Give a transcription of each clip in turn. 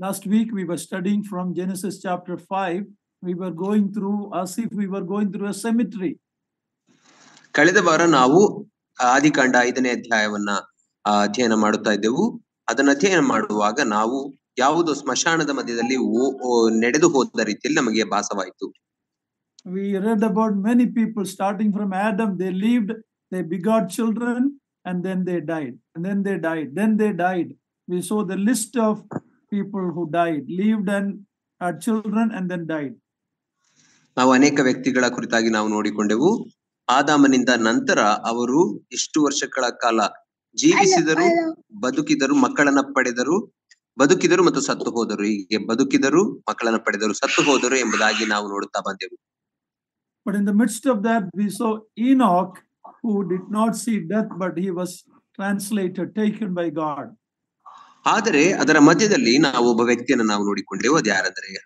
Last week we were studying from Genesis chapter 5. We were going through as if we were going through a cemetery. ಕಳೆದ ವಾರ ನಾವು ಆದಿಕಾಂಡ ಐದನೇ ಅಧ್ಯಾಯವನ್ನ ಅಧ್ಯಯನ ಮಾಡುತ್ತಾ ಇದ್ದೆವು ಅದನ್ನ ಅಧ್ಯಯನ ಮಾಡುವಾಗ ನಾವು ಯಾವುದೋ ಸ್ಮಶಾನದ ಮಧ್ಯದಲ್ಲಿ ನಡೆದು ಹೋದ ರೀತಿಯಲ್ಲಿ ನಮಗೆ ಭಾಸವಾಯಿತು We read about many people starting from Adam. They lived, they begot children, and then they died. And then they died. Then they died. We saw the list of people who died, lived and had children and then died. ನಾವು ಅನೇಕ ವ್ಯಕ್ತಿಗಳ ಕುರಿತಾಗಿ ನಾವು ನೋಡಿಕೊಂಡೆವು ಆದಾಮನಿಂದ ನಂತರ ಅವರು ಇಷ್ಟು ವರ್ಷಗಳ ಕಾಲ ಜೀವಿಸಿದರು ಬದುಕಿದರು ಮಕ್ಕಳನ್ನ ಪಡೆದರು ಬದುಕಿದರು ಮತ್ತು ಸತ್ತು ಹೋದರು ಹೀಗೆ ಬದುಕಿದರು ಮಕ್ಕಳನ್ನ ಪಡೆದರು ಸತ್ತು ಹೋದರು ಎಂಬುದಾಗಿ ನಾವು ನೋಡುತ್ತಾ ಬಂದೆವು But in the midst of that, we saw Enoch, who did not see death, but he was translated, taken by God. ಆದರೆ ಅದರ ಮಧ್ಯದಲ್ಲಿ ನಾವು ಒಬ್ಬ ವ್ಯಕ್ತಿಯನ್ನು ನಾವು ನೋಡಿಕೊಂಡೆವು ಅದು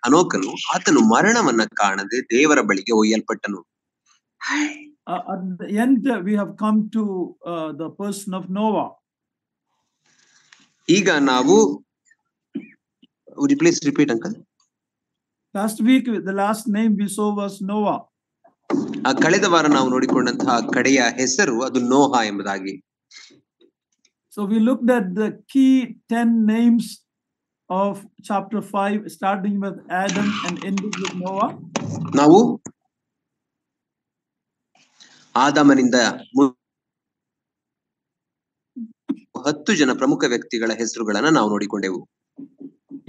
ಅನೋಕನು ಆತನು ಮರಣವನ್ನ ಕಾಣದೆ ದೇವರ ಬಳಿಗೆ ಒಯ್ಯಲ್ಪಟ್ಟನು uh, uh, ಈಗ ನಾವು replace repeat uncle last week the last name we saw was Noah ಆ ಕಳೆದ ವಾರ ನಾವು ನೋಡಿಕೊಂಡಂತಹ ಕಡೆಯ ಹೆಸರು ಅದು ನೋಹಾ ಎಂಬುದಾಗಿ So we looked at the key 10 names of chapter 5, starting with Adam and ending with Noah. ನಾವು ಆದಾಮನಿಂದ ಹತ್ತು ಜನ ಪ್ರಮುಖ ವ್ಯಕ್ತಿಗಳ ಹೆಸರುಗಳನ್ನು ನಾವು ನೋಡಿಕೊಂಡೆವು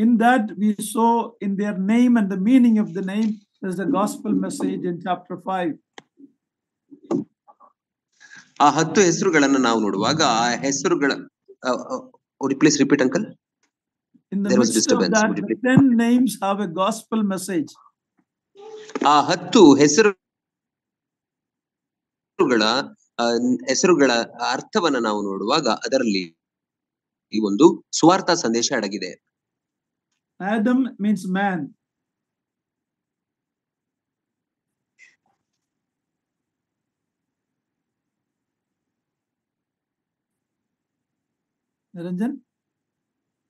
in that we saw in their name and the meaning of the name as the gospel message in chapter 5 ಆ ಹತ್ತು ಹೆಸರುಗಳನ್ನ ನಾವು ನೋಡುವಾಗ ಆ ಹೆಸರುಗಳ replace repeat uncle gospel message ಆ ಹತ್ತು ಹೆಸರುಗಳ ಹೆಸರುಗಳ ಅರ್ಥವನ್ನ ನಾವು ನೋಡುವಾಗ ಅದರಲ್ಲಿ ಈ ಒಂದು ಸುವಾರ್ಥ ಸಂದೇಶ ಅಡಗಿದೆ Adam means man Niranjan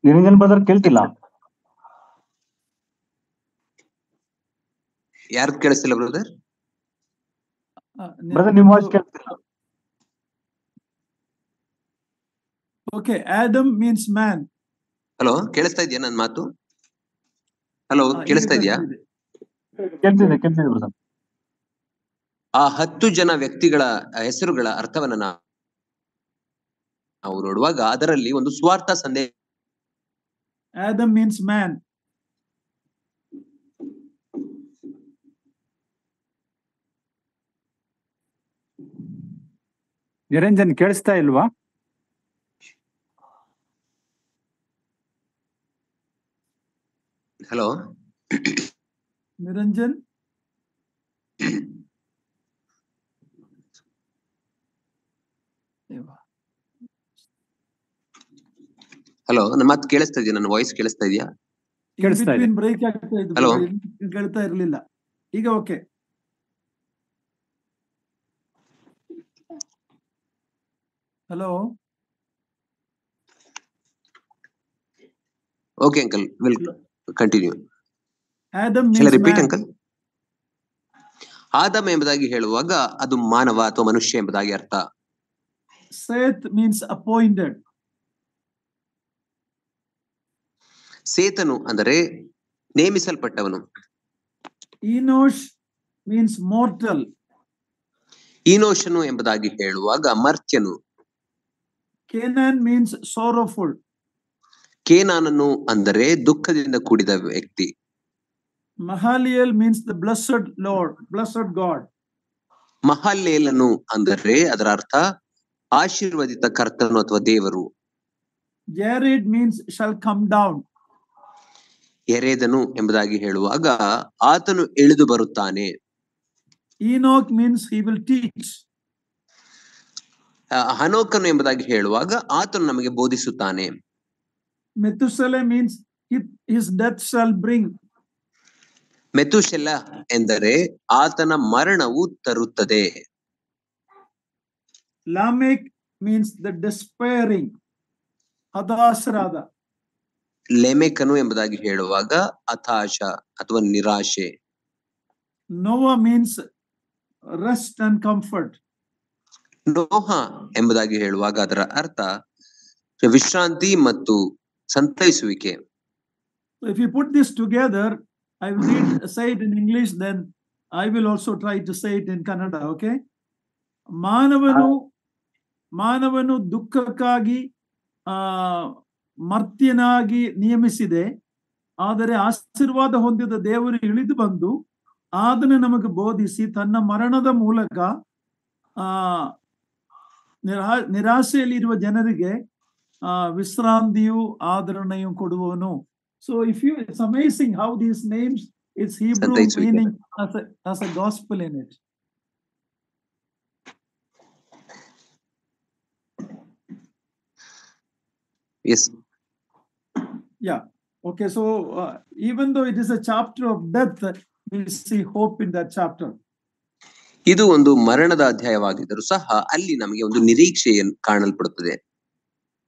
Niranjan brother ಕೇಳ್ತಿಲ್ಲ ಯಾರು ಕೇಳಿಸಿಲ್ಲ ಬ್ರದರ್ ಬ್ರದರ್ ನಿಮ್ಮ ವಾಯ್ಸ್ ಕೇಳ್ತಿಲ್ಲ okay Adam means man hello ಕೇಳಿಸ್ತಾ ಇದೆಯಾ ನನ್ನ ಮಾತು ಹಲೋ ಕೇಳಿಸ್ತಾ ಇದೆಯಾ ಕೇಳ್ತಿದೆ ಕೇಳ್ತಿದೆ ಬ್ರದರ್ ಆ ಹತ್ತು ಜನ ವ್ಯಕ್ತಿಗಳ ಹೆಸರುಗಳ ಅರ್ಥವನ್ನ ನಾವು ನಾವು ನೋಡುವಾಗ ಅದರಲ್ಲಿ ಒಂದು ಸ್ವಾರ್ಥ ಸಂದೇಶ ಆದಮ್ ಮೀನ್ಸ್ ಮ್ಯಾನ್ ನಿರಂಜನ್ ಕೇಳಿಸ್ತಾ ಇಲ್ವಾ ಹಲೋ ನಿರಂಜನ್ ಹಲೋ ನನ್ನ ಮಾತು ಕೇಳಿಸ್ತಾ ಇದೆಯಾ ನನ್ನ ವಾಯ್ಸ್ ಕೇಳಿಸ್ತಾ ಇದೆಯಾ ಕೇಳಿಸ್ತಾ ಇದೆ ಬ್ರೇಕ್ ಆಗ್ತಾ ಹಲೋ ಕೇಳ್ತಾ ಇರಲಿಲ್ಲ ಈಗ okay hello okay uncle will continue repeat uncle Adam ಎಂಬುದಾಗಿ ಹೇಳುವಾಗ ಅದು ಮಾನವ ಅಥವಾ ಮನುಷ್ಯ ಎಂಬುದಾಗಿ ಅರ್ಥ ಸೇತ್ ಮೀನ್ಸ್ ಅಪಾಯಿಂಟೆಡ್ ಸೇತನು ಅಂದರೆ ನೇಮಿಸಲ್ಪಟ್ಟವನು ಈನೋಶ್ ಮೀನ್ಸ್ ಮೋರ್ಟಲ್ ಈನೋಶನು ಎಂಬುದಾಗಿ ಹೇಳುವಾಗ ಮರ್ತ್ಯನು ಕೇನಾನ್ ಮೀನ್ಸ್ ಸೋರೋಫುಲ್ ಕೇನಾನನು ಅಂದರೆ ದುಃಖದಿಂದ ಕೂಡಿದ ವ್ಯಕ್ತಿ Mahalalel means the blessed Lord blessed God ಮಹಾಲೇಲನು ಅಂದರೆ ಅದರ ಅರ್ಥ ಆಶೀರ್ವದಿತ ಕರ್ತನು ಅಥವಾ ದೇವರು Jared means shall come down ಎರೆದನು ಎಂಬುದಾಗಿ ಹೇಳುವಾಗ ಆತನು ಇಳಿದು ಬರುತ್ತಾನೆ Enoch means he will teach ಹನೋಕನು ಎಂಬುದಾಗಿ ಹೇಳುವಾಗ ಆತನು ನಮಗೆ ಬೋಧಿಸುತ್ತಾನೆ Methuselah means his death shall bring ಮೆಥುಶಲ ಎಂದರೆ ಆತನ ಮರಣವು ತರುತ್ತದೆ ಲಾಮೇಕ್ ಮೀನ್ಸ್ ದ ಡಿಸ್ಪೈರಿಂಗ್ ಹದಾಸರಾದ ಲೇಮೆಕನು ಎಂಬುದಾಗಿ ಹೇಳುವಾಗ ಹತಾಶ ಅಥವಾ ನಿರಾಶೆ Noah means rest and comfort ನೋಹ ಎಂಬುದಾಗಿ ಹೇಳುವಾಗ ಅದರ ಅರ್ಥ ವಿಶ್ರಾಂತಿ ಮತ್ತು ಸಂತೈಸುವಿಕೆ if you put this together I will read say it in English then I will also try to say it in Kannada okay ಮಾನವನು ಮಾನವನು ದುಃಖಕ್ಕಾಗಿ ಮರ್ತ್ಯನಾಗಿ ನಿಯಮಿಸಿದೆ ಆದರೆ ಆಶೀರ್ವಾದ ಹೊಂದಿದ ದೇವರು ಇಳಿದು ಬಂದು ಆದನ್ನು ನಮಗೆ ಬೋಧಿಸಿ ತನ್ನ ಮರಣದ ಮೂಲಕ ಆ ನಿರಾ ನಿರಾಶೆಯಲ್ಲಿರುವ ಜನರಿಗೆ ಆ ವಿಶ್ರಾಂತಿಯು ಆಧರಣೆಯು ಕೊಡುವನು so if you it's amazing how these names it's Hebrew meaning as a gospel in it is Yeah. Okay. So uh, even though it is a chapter of death, we see hope in that chapter. ಇದು ಒಂದು ಮರಣದ ಅಧ್ಯಾಯವಾಗಿದ್ದರೂ ಸಹ ಅಲ್ಲಿ ನಮಗೆ ಒಂದು ನಿರೀಕ್ಷೆಯನ್ನು ಕಾಣಲ್ಪಡುತ್ತದೆ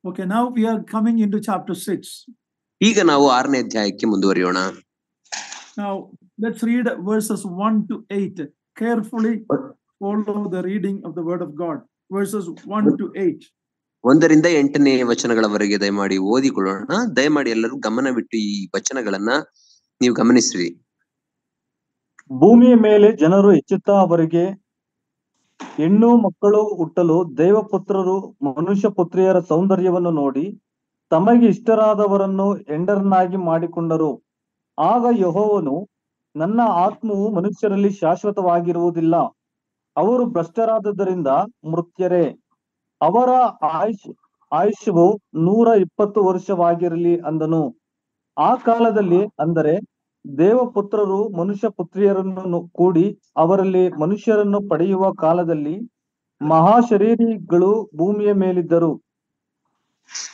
okay now we are coming into chapter 6 ಈಗ ನಾವು ಆರನೇ ಅಧ್ಯಾಯಕ್ಕೆ ಮುಂದುವರಿಯೋಣ now let's read verses 1 to 8 carefully follow the reading of the word of God verses 1 to 8 ಒಂದರಿಂದ ಎಂಟನೇ ವಚನಗಳವರೆಗೆ ದಯಮಾಡಿ ಓದಿಕೊಳ್ಳೋಣ ದಯಮಾಡಿ ಎಲ್ಲರೂ ಗಮನವಿಟ್ಟು ಈ ವಚನಗಳನ್ನ ನೀವು ಗಮನಿಸ್ರಿ ಭೂಮಿಯ ಮೇಲೆ ಜನರು ಹೆಚ್ಚುತ್ತಾ ಅವರಿಗೆ ಹೆಣ್ಣು ಮಕ್ಕಳು ಹುಟ್ಟಲು ದೇವಪುತ್ರರು ಮನುಷ್ಯ ಪುತ್ರಿಯರ ಸೌಂದರ್ಯವನ್ನು ನೋಡಿ ತಮಗೆ ಇಷ್ಟರಾದವರನ್ನು ಹೆಂಡರನ್ನಾಗಿ ಮಾಡಿಕೊಂಡರು ಆಗ ಯಹೋವನು ನನ್ನ ಆತ್ಮವು ಮನುಷ್ಯರಲ್ಲಿ ಶಾಶ್ವತವಾಗಿರುವುದಿಲ್ಲ ಅವರು ಭ್ರಷ್ಟರಾದದರಿಂದ ಮೃತ್ಯರೇ ಅವರ ಆಯುಷ್ ಆಯುಷ್ಯವು ನೂರ ಇಪ್ಪತ್ತು ವರ್ಷವಾಗಿರಲಿ ಅಂದನು ಆ ಕಾಲದಲ್ಲಿ ಅಂದರೆ ದೇವಪುತ್ರರು ಮನುಷ್ಯ ಪುತ್ರಿಯರನ್ನು ಕೂಡಿ ಅವರಲ್ಲಿ ಮನುಷ್ಯರನ್ನು ಪಡೆಯುವ ಕಾಲದಲ್ಲಿ ಮಹಾಶರೀರಿಗಳು ಭೂಮಿಯ ಮೇಲಿದ್ದರು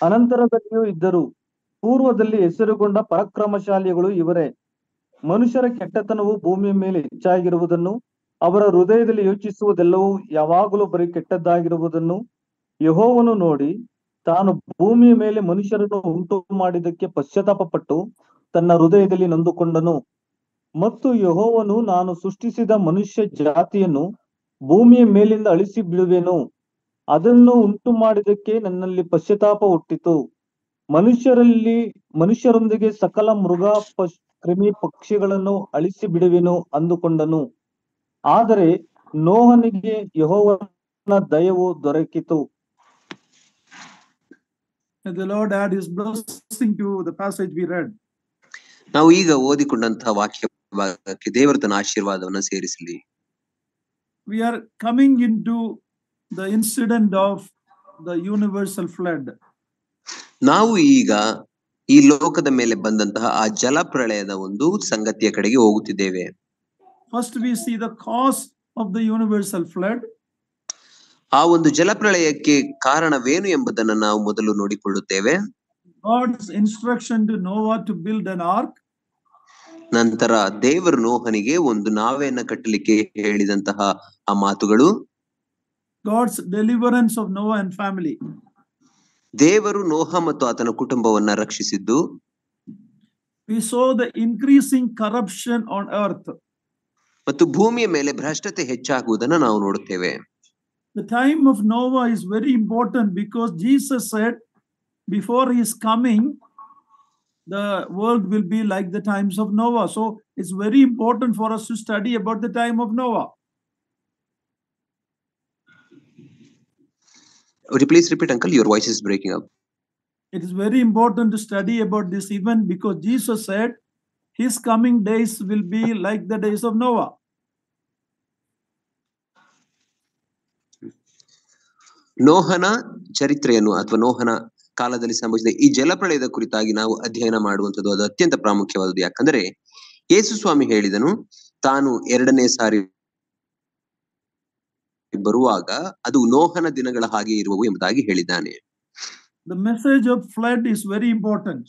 ಅನಂತರದಲ್ಲಿಯೂ ಇದ್ದರು ಪೂರ್ವದಲ್ಲಿ ಹೆಸರುಗೊಂಡ ಪರಾಕ್ರಮಶಾಲಿಗಳು ಇವರೇ ಮನುಷ್ಯರ ಕೆಟ್ಟತನವು ಭೂಮಿಯ ಮೇಲೆ ಹೆಚ್ಚಾಗಿರುವುದನ್ನು ಅವರ ಹೃದಯದಲ್ಲಿ ಯೋಚಿಸುವುದೆಲ್ಲವೂ ಯಾವಾಗಲೂ ಬರೀ ಕೆಟ್ಟದ್ದಾಗಿರುವುದನ್ನು ಯಹೋವನು ನೋಡಿ ತಾನು ಭೂಮಿಯ ಮೇಲೆ ಮನುಷ್ಯರನ್ನು ಉಂಟು ಮಾಡಿದ್ದಕ್ಕೆ ಪಶ್ಚಾತ್ತಾಪ ಪಟ್ಟು ತನ್ನ ಹೃದಯದಲ್ಲಿ ನೊಂದುಕೊಂಡನು ಮತ್ತು ಯಹೋವನು ನಾನು ಸೃಷ್ಟಿಸಿದ ಮನುಷ್ಯ ಜಾತಿಯನ್ನು ಭೂಮಿಯ ಮೇಲಿಂದ ಅಳಿಸಿ ಬಿಡುವೆನು ಅದನ್ನು ಉಂಟು ಮಾಡಿದಕ್ಕೆ ನನ್ನಲ್ಲಿ ಪಶ್ಚಾತ್ತಾಪ ಹುಟ್ಟಿತು ಮನುಷ್ಯರಲ್ಲಿ ಮನುಷ್ಯರೊಂದಿಗೆ ಸಕಲ ಮೃಗ ಕ್ರಿಮಿ ಪಕ್ಷಿಗಳನ್ನು ಅಳಿಸಿ ಬಿಡುವೆನು ಅಂದುಕೊಂಡನು ಆದರೆ ನೋಹನಿಗೆ ಯಹೋವನ ದಯವು ದೊರಕಿತು May the Lord add his blessing to the passage we read. ನಾವು ಈಗ ಓದಿಕೊಂಡಂತಹ ವಾಕ್ಯ ಭಾಗಕ್ಕೆ ದೇವರ ತನ್ನ ಆಶೀರ್ವಾದವನ್ನು ಸೇರಿಸಲಿ we are coming into the incident of the universal flood ನಾವು ಈಗ ಈ ಲೋಕದ ಮೇಲೆ ಬಂದಂತಹ ಆ ಜಲಪ್ರಳಯದ ಒಂದು ಸಂಗತಿಯ ಕಡೆಗೆ ಹೋಗುತ್ತಿದ್ದೇವೆ first we see the cause of the universal flood ಆ ಒಂದು ಜಲಪ್ರಳಯಕ್ಕೆ ಕಾರಣವೇನು ಎಂಬುದನ್ನು ನಾವು ಮೊದಲು ನೋಡಿಕೊಳ್ಳುತ್ತೇವೆ God's instruction to Noah to build an ark ನಂತರ ದೇವರು ನೋಹನಿಗೆ ಒಂದು ನಾವೆಯನ್ನು ಕಟ್ಟಲಿಕ್ಕೆ ಹೇಳಿದಂತಹ ಆ ಮಾತುಗಳು God's deliverance of Noah and family ದೇವರು ನೋಹ ಮತ್ತು ಆತನ ಕುಟುಂಬವನ್ನ ರಕ್ಷಿಸಿದ್ದು we saw the increasing corruption on earth ಮತ್ತು ಭೂಮಿಯ ಮೇಲೆ ಭ್ರಷ್ಟತೆ ಹೆಚ್ಚಾಗುವುದನ್ನು ನಾವು ನೋಡುತ್ತೇವೆ the time of Noah is very important because Jesus said before his coming, the world will be like the times of Noah. So it's very important for us to study about the time of Noah. Would you please repeat, Uncle? Your voice is breaking up. It is very important to study about this event because Jesus said his coming days will be like the days of Noah. ನೋಹನ ಚರಿತ್ರೆಯನ್ನು ಅಥವಾ ನೋಹನ ಕಾಲದಲ್ಲಿ ಸಂಭವಿಸಿದ ಈ ಜಲಪ್ರಳಯದ ಕುರಿತಾಗಿ ನಾವು ಅಧ್ಯಯನ ಮಾಡುವಂಥದ್ದು ಅದು ಅತ್ಯಂತ ಪ್ರಾಮುಖ್ಯವಾದದ್ದು ಯಾಕಂದ್ರೆ ಯೇಸು ಸ್ವಾಮಿ ಹೇಳಿದನು ತಾನು ಎರಡನೇ ಸಾರಿ ಬರುವಾಗ ಅದು ನೋಹನ ದಿನಗಳ ಹಾಗೆ ಇರುವವು ಎಂಬುದಾಗಿ ಹೇಳಿದ್ದಾನೆ message of flood is very important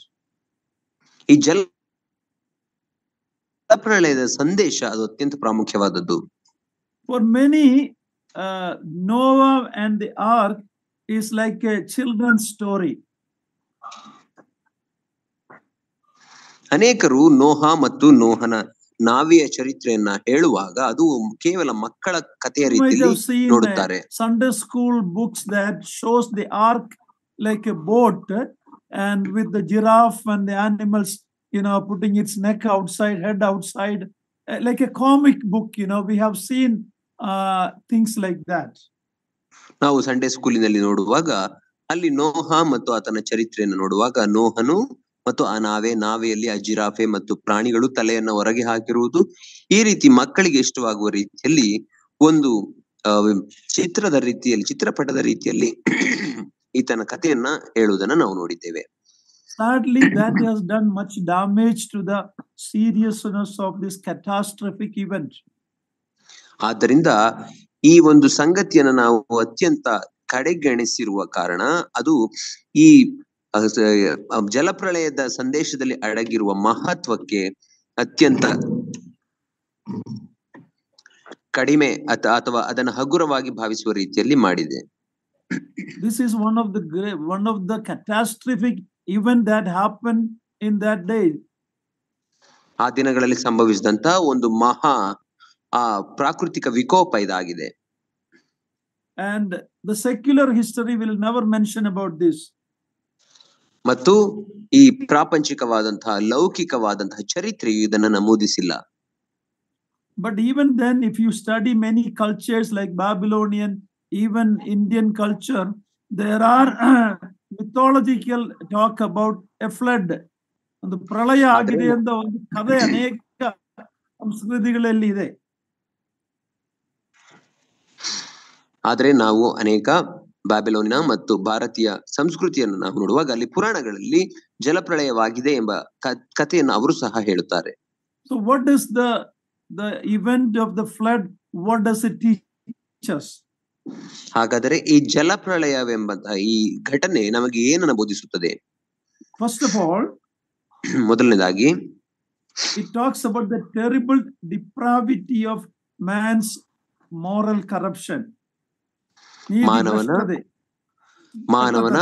ಈ ಜಲ ಪ್ರಳಯದ ಸಂದೇಶ ಅದು ಅತ್ಯಂತ ಪ್ರಾಮುಖ್ಯವಾದದ್ದು for many uh, Noah and the ark is like a children's story. ಅನೇಕರು ನೋಹ ಮತ್ತು ನೋಹನ ನಾವಿಯ ಚರಿತ್ರೆಯನ್ನ ಹೇಳುವಾಗ ಅದು ಕೇವಲ ಮಕ್ಕಳ ಕಥೆಯ ರೀತಿಯಲ್ಲಿ ನೋಡುತ್ತಾರೆ Sunday school books that shows the ark like a boat and with the giraffe and the animals you know putting its neck outside head outside like a comic book you know we have seen things like that ನಾವು Sunday ಸ್ಕೂಲಿನಲ್ಲಿ ನೋಡುವಾಗ ಅಲ್ಲಿ ನೋಹ ಮತ್ತು ಆತನ ಚರಿತ್ರೆಯನ್ನು ನೋಡುವಾಗ ನೋಹನು ಮತ್ತು ಆ ನಾವೆ ನಾವೆಯಲ್ಲಿ ಆ ಜಿರಾಫೆ ಮತ್ತು ಪ್ರಾಣಿಗಳು ತಲೆಯನ್ನ ಹೊರಗೆ ಹಾಕಿರುವುದು ಈ ರೀತಿ ಮಕ್ಕಳಿಗೆ ಇಷ್ಟವಾಗುವ ರೀತಿಯಲ್ಲಿ ಒಂದು ಚಿತ್ರದ ರೀತಿಯಲ್ಲಿ ಚಿತ್ರಪಟದ ರೀತಿಯಲ್ಲಿ ಈತನ ಕಥೆಯನ್ನ ಹೇಳುವುದನ್ನ ನಾವು ನೋಡಿದ್ದೇವೆ Sadly, that has done much to the seriousness of ಆದ್ದರಿಂದ ಈ ಒಂದು ಸಂಗತಿಯನ್ನು ನಾವು ಅತ್ಯಂತ ಕಡೆಗಣಿಸಿರುವ ಕಾರಣ ಅದು ಈ ಜಲಪ್ರಳಯದ ಸಂದೇಶದಲ್ಲಿ ಅಡಗಿರುವ ಮಹತ್ವಕ್ಕೆ ಅತ್ಯಂತ ಕಡಿಮೆ ಅಥ ಅಥವಾ ಅದನ್ನು ಹಗುರವಾಗಿ ಭಾವಿಸುವ ರೀತಿಯಲ್ಲಿ ಮಾಡಿದೆ this is one of the one one of the catastrophic event that happened in that ಆ ದಿನಗಳಲ್ಲಿ ಸಂಭವಿಸಿದಂತ ಒಂದು ಮಹಾ ಆ ಪ್ರಾಕೃತಿಕ ವಿಕೋಪ ಇದಾಗಿದೆ and the secular history will never mention about this ಮತ್ತು ಈ ಪ್ರಾಪಂಚಿಕವಾದಂತಹ ಲೌಕಿಕವಾದಂತಹ ಚರಿತ್ರೆ ಇದನ್ನು ನಮೂದಿಸಿಲ್ಲ but even then if you study many cultures like Babylonian even Indian culture there are mythological talk about a flood ಒಂದು ಪ್ರಳಯ ಆಗಿದೆ ಅಂತ ಒಂದು ಕಥೆ ಅನೇಕ ಸಂಸ್ಕೃತಿಗಳಲ್ಲಿ ಇದೆ ಆದರೆ ನಾವು ಅನೇಕ ಬ್ಯಾಬಿಲೋನಿನ ಮತ್ತು ಭಾರತೀಯ ಸಂಸ್ಕೃತಿಯನ್ನು ನಾವು ನೋಡುವಾಗ ಅಲ್ಲಿ ಪುರಾಣಗಳಲ್ಲಿ ಜಲಪ್ರಳಯವಾಗಿದೆ ಎಂಬ ಕಥೆಯನ್ನು ಅವರು ಸಹ ಹೇಳುತ್ತಾರೆ so what does the the event of the flood what does it teach us ಹಾಗಾದರೆ ಈ ಜಲಪ್ರಳಯವೆಂಬ ಈ ಘಟನೆ ನಮಗೆ ಏನನ್ನು ಬೋಧಿಸುತ್ತದೆ ಫಸ್ಟ್ ಆಫ್ ಆಲ್ ಮೊದಲನೇದಾಗಿ it talks about the terrible depravity of man's moral corruption ಮಾನವನ ಮಾನವನ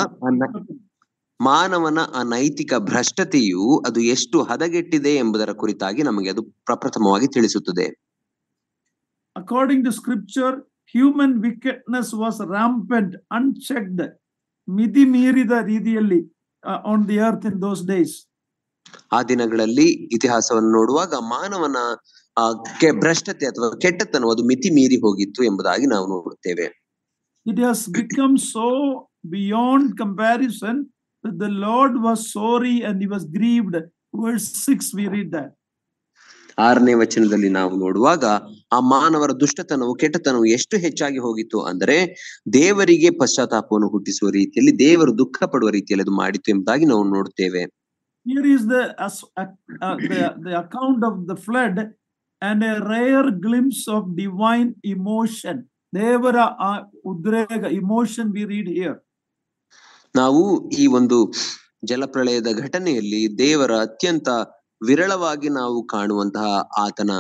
ಮಾನವನ ಅನೈತಿಕ ಭ್ರಷ್ಟತೆಯು ಅದು ಎಷ್ಟು ಹದಗೆಟ್ಟಿದೆ ಎಂಬುದರ ಕುರಿತಾಗಿ ನಮಗೆ ಅದು ಪ್ರಪ್ರಥಮವಾಗಿ ತಿಳಿಸುತ್ತದೆ according to scripture human wickedness was rampant unchecked ಮಿತಿ ಮೀರಿದ ರೀತಿಯಲ್ಲಿ on the earth in those days ಆ ದಿನಗಳಲ್ಲಿ ಇತಿಹಾಸವನ್ನು ನೋಡುವಾಗ ಮಾನವನ ಭ್ರಷ್ಟತೆ ಅಥವಾ ಕೆಟ್ಟತನ ಅದು ಮಿತಿ ಮೀರಿ ಹೋಗಿತ್ತು ಎಂಬುದಾಗಿ ನಾವು ನೋಡುತ್ತೇವೆ it has become so beyond comparison that the Lord was sorry and he was grieved. Verse 6, we read that. ಆರನೇ ವಚನದಲ್ಲಿ ನಾವು ನೋಡುವಾಗ ಆ ಮಾನವರ ದುಷ್ಟತನವು ಕೆಟ್ಟತನವು ಎಷ್ಟು ಹೆಚ್ಚಾಗಿ ಹೋಗಿತ್ತು ಅಂದರೆ ದೇವರಿಗೆ ಪಶ್ಚಾತ್ತಾಪವನ್ನು ಹುಟ್ಟಿಸುವ ರೀತಿಯಲ್ಲಿ ದೇವರು ದುಃಖ ಪಡುವ ರೀತಿಯಲ್ಲಿ ಅದು ಮಾಡಿತ್ತು ಎಂಬುದಾಗಿ ನಾವು ನೋಡುತ್ತೇವೆ Here is the, uh, the, the account of the flood and a rare glimpse of divine emotion. ದೇವರ ಆ ಉದ್ರೇಗ ಇಮೋಷನ್ ಬಿ ರೀಡ್ ಹಿಯರ್ ನಾವು ಈ ಒಂದು ಜಲಪ್ರಳಯದ ಘಟನೆಯಲ್ಲಿ ದೇವರ ಅತ್ಯಂತ ವಿರಳವಾಗಿ ನಾವು ಕಾಣುವಂತಹ ಆತನ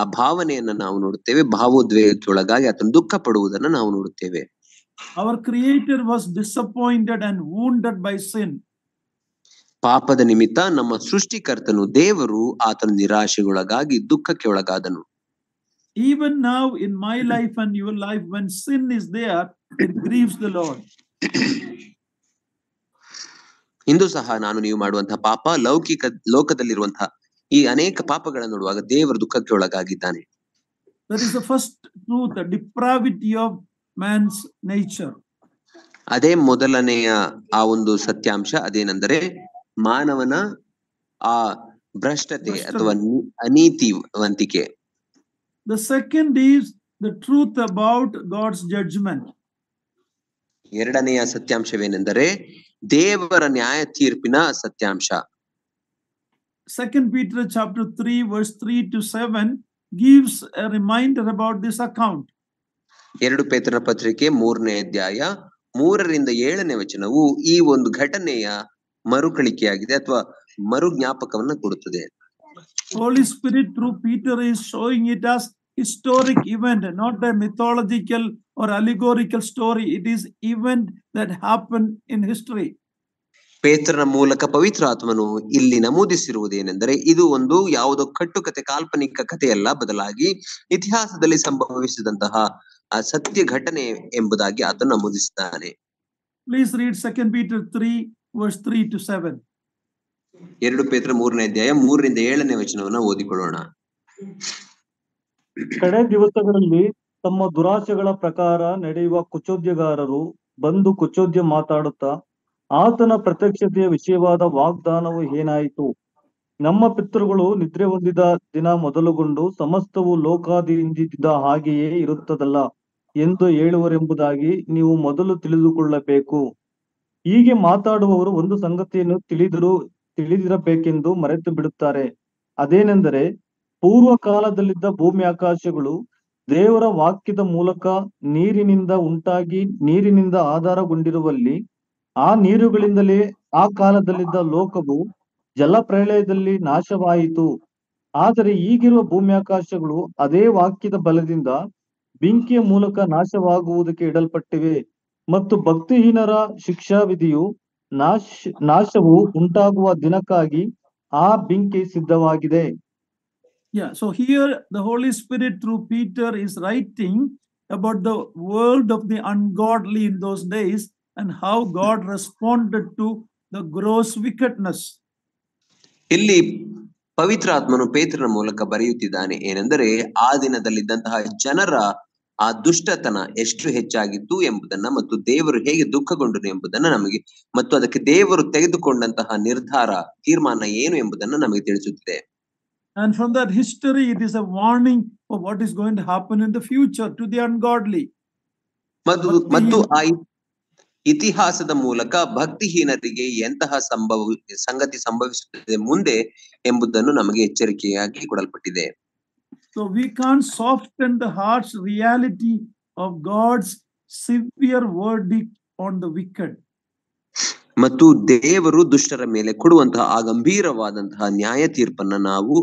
ಆ ಭಾವನೆಯನ್ನ ನಾವು ನೋಡುತ್ತೇವೆ ಭಾವೋದ್ವೇಗಕ್ಕೊಳಗಾಗಿ ಆತನ ದುಃಖ ಪಡುವುದನ್ನು ನಾವು ನೋಡುತ್ತೇವೆ our creator was disappointed and wounded by sin ಪಾಪದ ನಿಮಿತ್ತ ನಮ್ಮ ಸೃಷ್ಟಿಕರ್ತನು ದೇವರು ಆತನ ನಿರಾಶೆಗೊಳಗಾಗಿ ದುಃಖಕ್ಕೆ ಒಳಗಾದನು even now in my mm-hmm. life and your life, when sin is there, it grieves the Lord. ಇಂದು ಸಹ ನಾನು ನೀವು ಮಾಡುವಂತಹ ಪಾಪ ಲೌಕಿಕ ಲೋಕದಲ್ಲಿರುವಂತಹ ಈ ಅನೇಕ ಪಾಪಗಳನ್ನು ನೋಡುವಾಗ ದೇವರ ದುಃಖಕ್ಕೆ ಒಳಗಾಗಿದ್ದಾನೆ that is the first truth depravity of man's nature ಅದೇ ಮೊದಲನೆಯ ಆ ಒಂದು ಸತ್ಯಾಂಶ ಅದೇನೆಂದರೆ ಮಾನವನ ಆ ಭ್ರಷ್ಟತೆ ಅಥವಾ ಅನೀತಿ ವಂತಿಕೆ The second is the truth about God's judgment. ಎರಡನೆಯ ಸತ್ಯಾಂಶವೇನೆಂದರೆ ದೇವರ ನ್ಯಾಯ ತೀರ್ಪಿನ ಸತ್ಯಾಂಶ second Peter chapter three verse three to seven gives reminder about this account ಎರಡು ಪೇತ್ರನ ಪತ್ರಿಕೆ ಮೂರನೇ ಅಧ್ಯಾಯ ಮೂರರಿಂದ ಏಳನೇ ವಚನವು ಈ ಒಂದು ಘಟನೆಯ ಮರುಕಳಿಕೆಯಾಗಿದೆ ಅಥವಾ ಮರುಜ್ಞಾಪಕವನ್ನು ಕೊಡುತ್ತದೆ Holy Spirit through Peter is showing it as historic event, not a mythological or allegorical story. It is event that happened in history. ಪೇತ್ರನ ಮೂಲಕ ಪವಿತ್ರಾತ್ಮನು ಆತ್ಮನು ಇಲ್ಲಿ ನಮೂದಿಸಿರುವುದೇನೆಂದರೆ ಇದು ಒಂದು ಯಾವುದೋ ಕಟ್ಟುಕತೆ ಕಾಲ್ಪನಿಕ ಕಥೆಯಲ್ಲ ಬದಲಾಗಿ ಇತಿಹಾಸದಲ್ಲಿ ಸಂಭವಿಸಿದಂತಹ ಸತ್ಯ ಘಟನೆ ಎಂಬುದಾಗಿ ಆತನು ನಮೂದಿಸಿದ್ದಾನೆ please read second Peter three verse three to seven ಎರಡು ಪೇತ್ರ ಮೂರನೇ ಅಧ್ಯಾಯ ಮೂರರಿಂದ ಏಳನೇ ವಚನವನ್ನ ಓದಿಕೊಳ್ಳೋಣ ಕಡೆ ದಿವಸಗಳಲ್ಲಿ ತಮ್ಮ ದುರಾಶೆಗಳ ಪ್ರಕಾರ ನಡೆಯುವ ಕುಚೋದ್ಯಗಾರರು ಬಂದು ಕುಚೋದ್ಯ ಮಾತಾಡುತ್ತಾ ಆತನ ಪ್ರತ್ಯಕ್ಷತೆಯ ವಿಷಯವಾದ ವಾಗ್ದಾನವು ಏನಾಯಿತು ನಮ್ಮ ಪಿತೃಗಳು ನಿದ್ರೆ ಹೊಂದಿದ ದಿನ ಮೊದಲುಗೊಂಡು ಸಮಸ್ತವು ಲೋಕಾದಿಂದಿದ್ದ ಹಾಗೆಯೇ ಇರುತ್ತದಲ್ಲ ಎಂದು ಹೇಳುವರೆಂಬುದಾಗಿ ನೀವು ಮೊದಲು ತಿಳಿದುಕೊಳ್ಳಬೇಕು ಹೀಗೆ ಮಾತಾಡುವವರು ಒಂದು ಸಂಗತಿಯನ್ನು ತಿಳಿದರೂ ತಿಳಿದಿರಬೇಕೆಂದು ಮರೆತು ಬಿಡುತ್ತಾರೆ ಅದೇನೆಂದರೆ ಪೂರ್ವ ಕಾಲದಲ್ಲಿದ್ದ ಭೂಮಿ ಆಕಾಶಗಳು ದೇವರ ವಾಕ್ಯದ ಮೂಲಕ ನೀರಿನಿಂದ ಉಂಟಾಗಿ ನೀರಿನಿಂದ ಆಧಾರಗೊಂಡಿರುವಲ್ಲಿ ಆ ನೀರುಗಳಿಂದಲೇ ಆ ಕಾಲದಲ್ಲಿದ್ದ ಲೋಕವು ಜಲ ಪ್ರಳಯದಲ್ಲಿ ನಾಶವಾಯಿತು ಆದರೆ ಈಗಿರುವ ಭೂಮಿ ಆಕಾಶಗಳು ಅದೇ ವಾಕ್ಯದ ಬಲದಿಂದ ಬೆಂಕಿಯ ಮೂಲಕ ನಾಶವಾಗುವುದಕ್ಕೆ ಇಡಲ್ಪಟ್ಟಿವೆ ಮತ್ತು ಭಕ್ತಿಹೀನರ ವಿಧಿಯು ನಾಶ ನಾಶವು ಉಂಟಾಗುವ ದಿನಕ್ಕಾಗಿ ಆ ಬೆಂಕಿ ಸಿದ್ಧವಾಗಿದೆ Yeah, so here the Holy Spirit through Peter is writing about the world of the ungodly in those days and how God responded to the gross wickedness. ಇಲ್ಲಿ ಪವಿತ್ರಾತ್ಮನು ಪೇತ್ರನ ಮೂಲಕ ಬರೆಯುತ್ತಿದ್ದಾನೆ ಏನೆಂದರೆ ಆ ದಿನದಲ್ಲಿದ್ದಂತಹ ಜನರ ಆ ದುಷ್ಟತನ ಎಷ್ಟು ಹೆಚ್ಚಾಗಿತ್ತು ಎಂಬುದನ್ನ ಮತ್ತು ದೇವರು ಹೇಗೆ ದುಃಖಗೊಂಡರು ಎಂಬುದನ್ನ ನಮಗೆ ಮತ್ತು ಅದಕ್ಕೆ ದೇವರು ತೆಗೆದುಕೊಂಡಂತಹ ನಿರ್ಧಾರ ತೀರ್ಮಾನ ಏನು ಎಂಬುದನ್ನ ನಮಗೆ ತಿಳಿಸುತ್ತದೆ And from that history, it is a warning for what is going to happen in the future to the ungodly. ಮತ್ತು ಆ ಇತಿಹಾಸದ ಮೂಲಕ ಭಕ್ತಿಹೀನರಿಗೆ ಎಂತಹ ಸಂಭವ ಸಂಗತಿ ಸಂಭವಿಸುತ್ತದೆ ಮುಂದೆ ಎಂಬುದನ್ನು ನಮಗೆ ಎಚ್ಚರಿಕೆಯಾಗಿ ಕೊಡಲ್ಪಟ್ಟಿದೆ So we can't soften the harsh reality of God's severe verdict on the wicked. ಮತ್ತು ದೇವರು ದುಷ್ಟರ ಮೇಲೆ ಕೊಡುವಂತಹ ಆ ಗಂಭೀರವಾದಂತಹ ನ್ಯಾಯ ತೀರ್ಪನ್ನ ನಾವು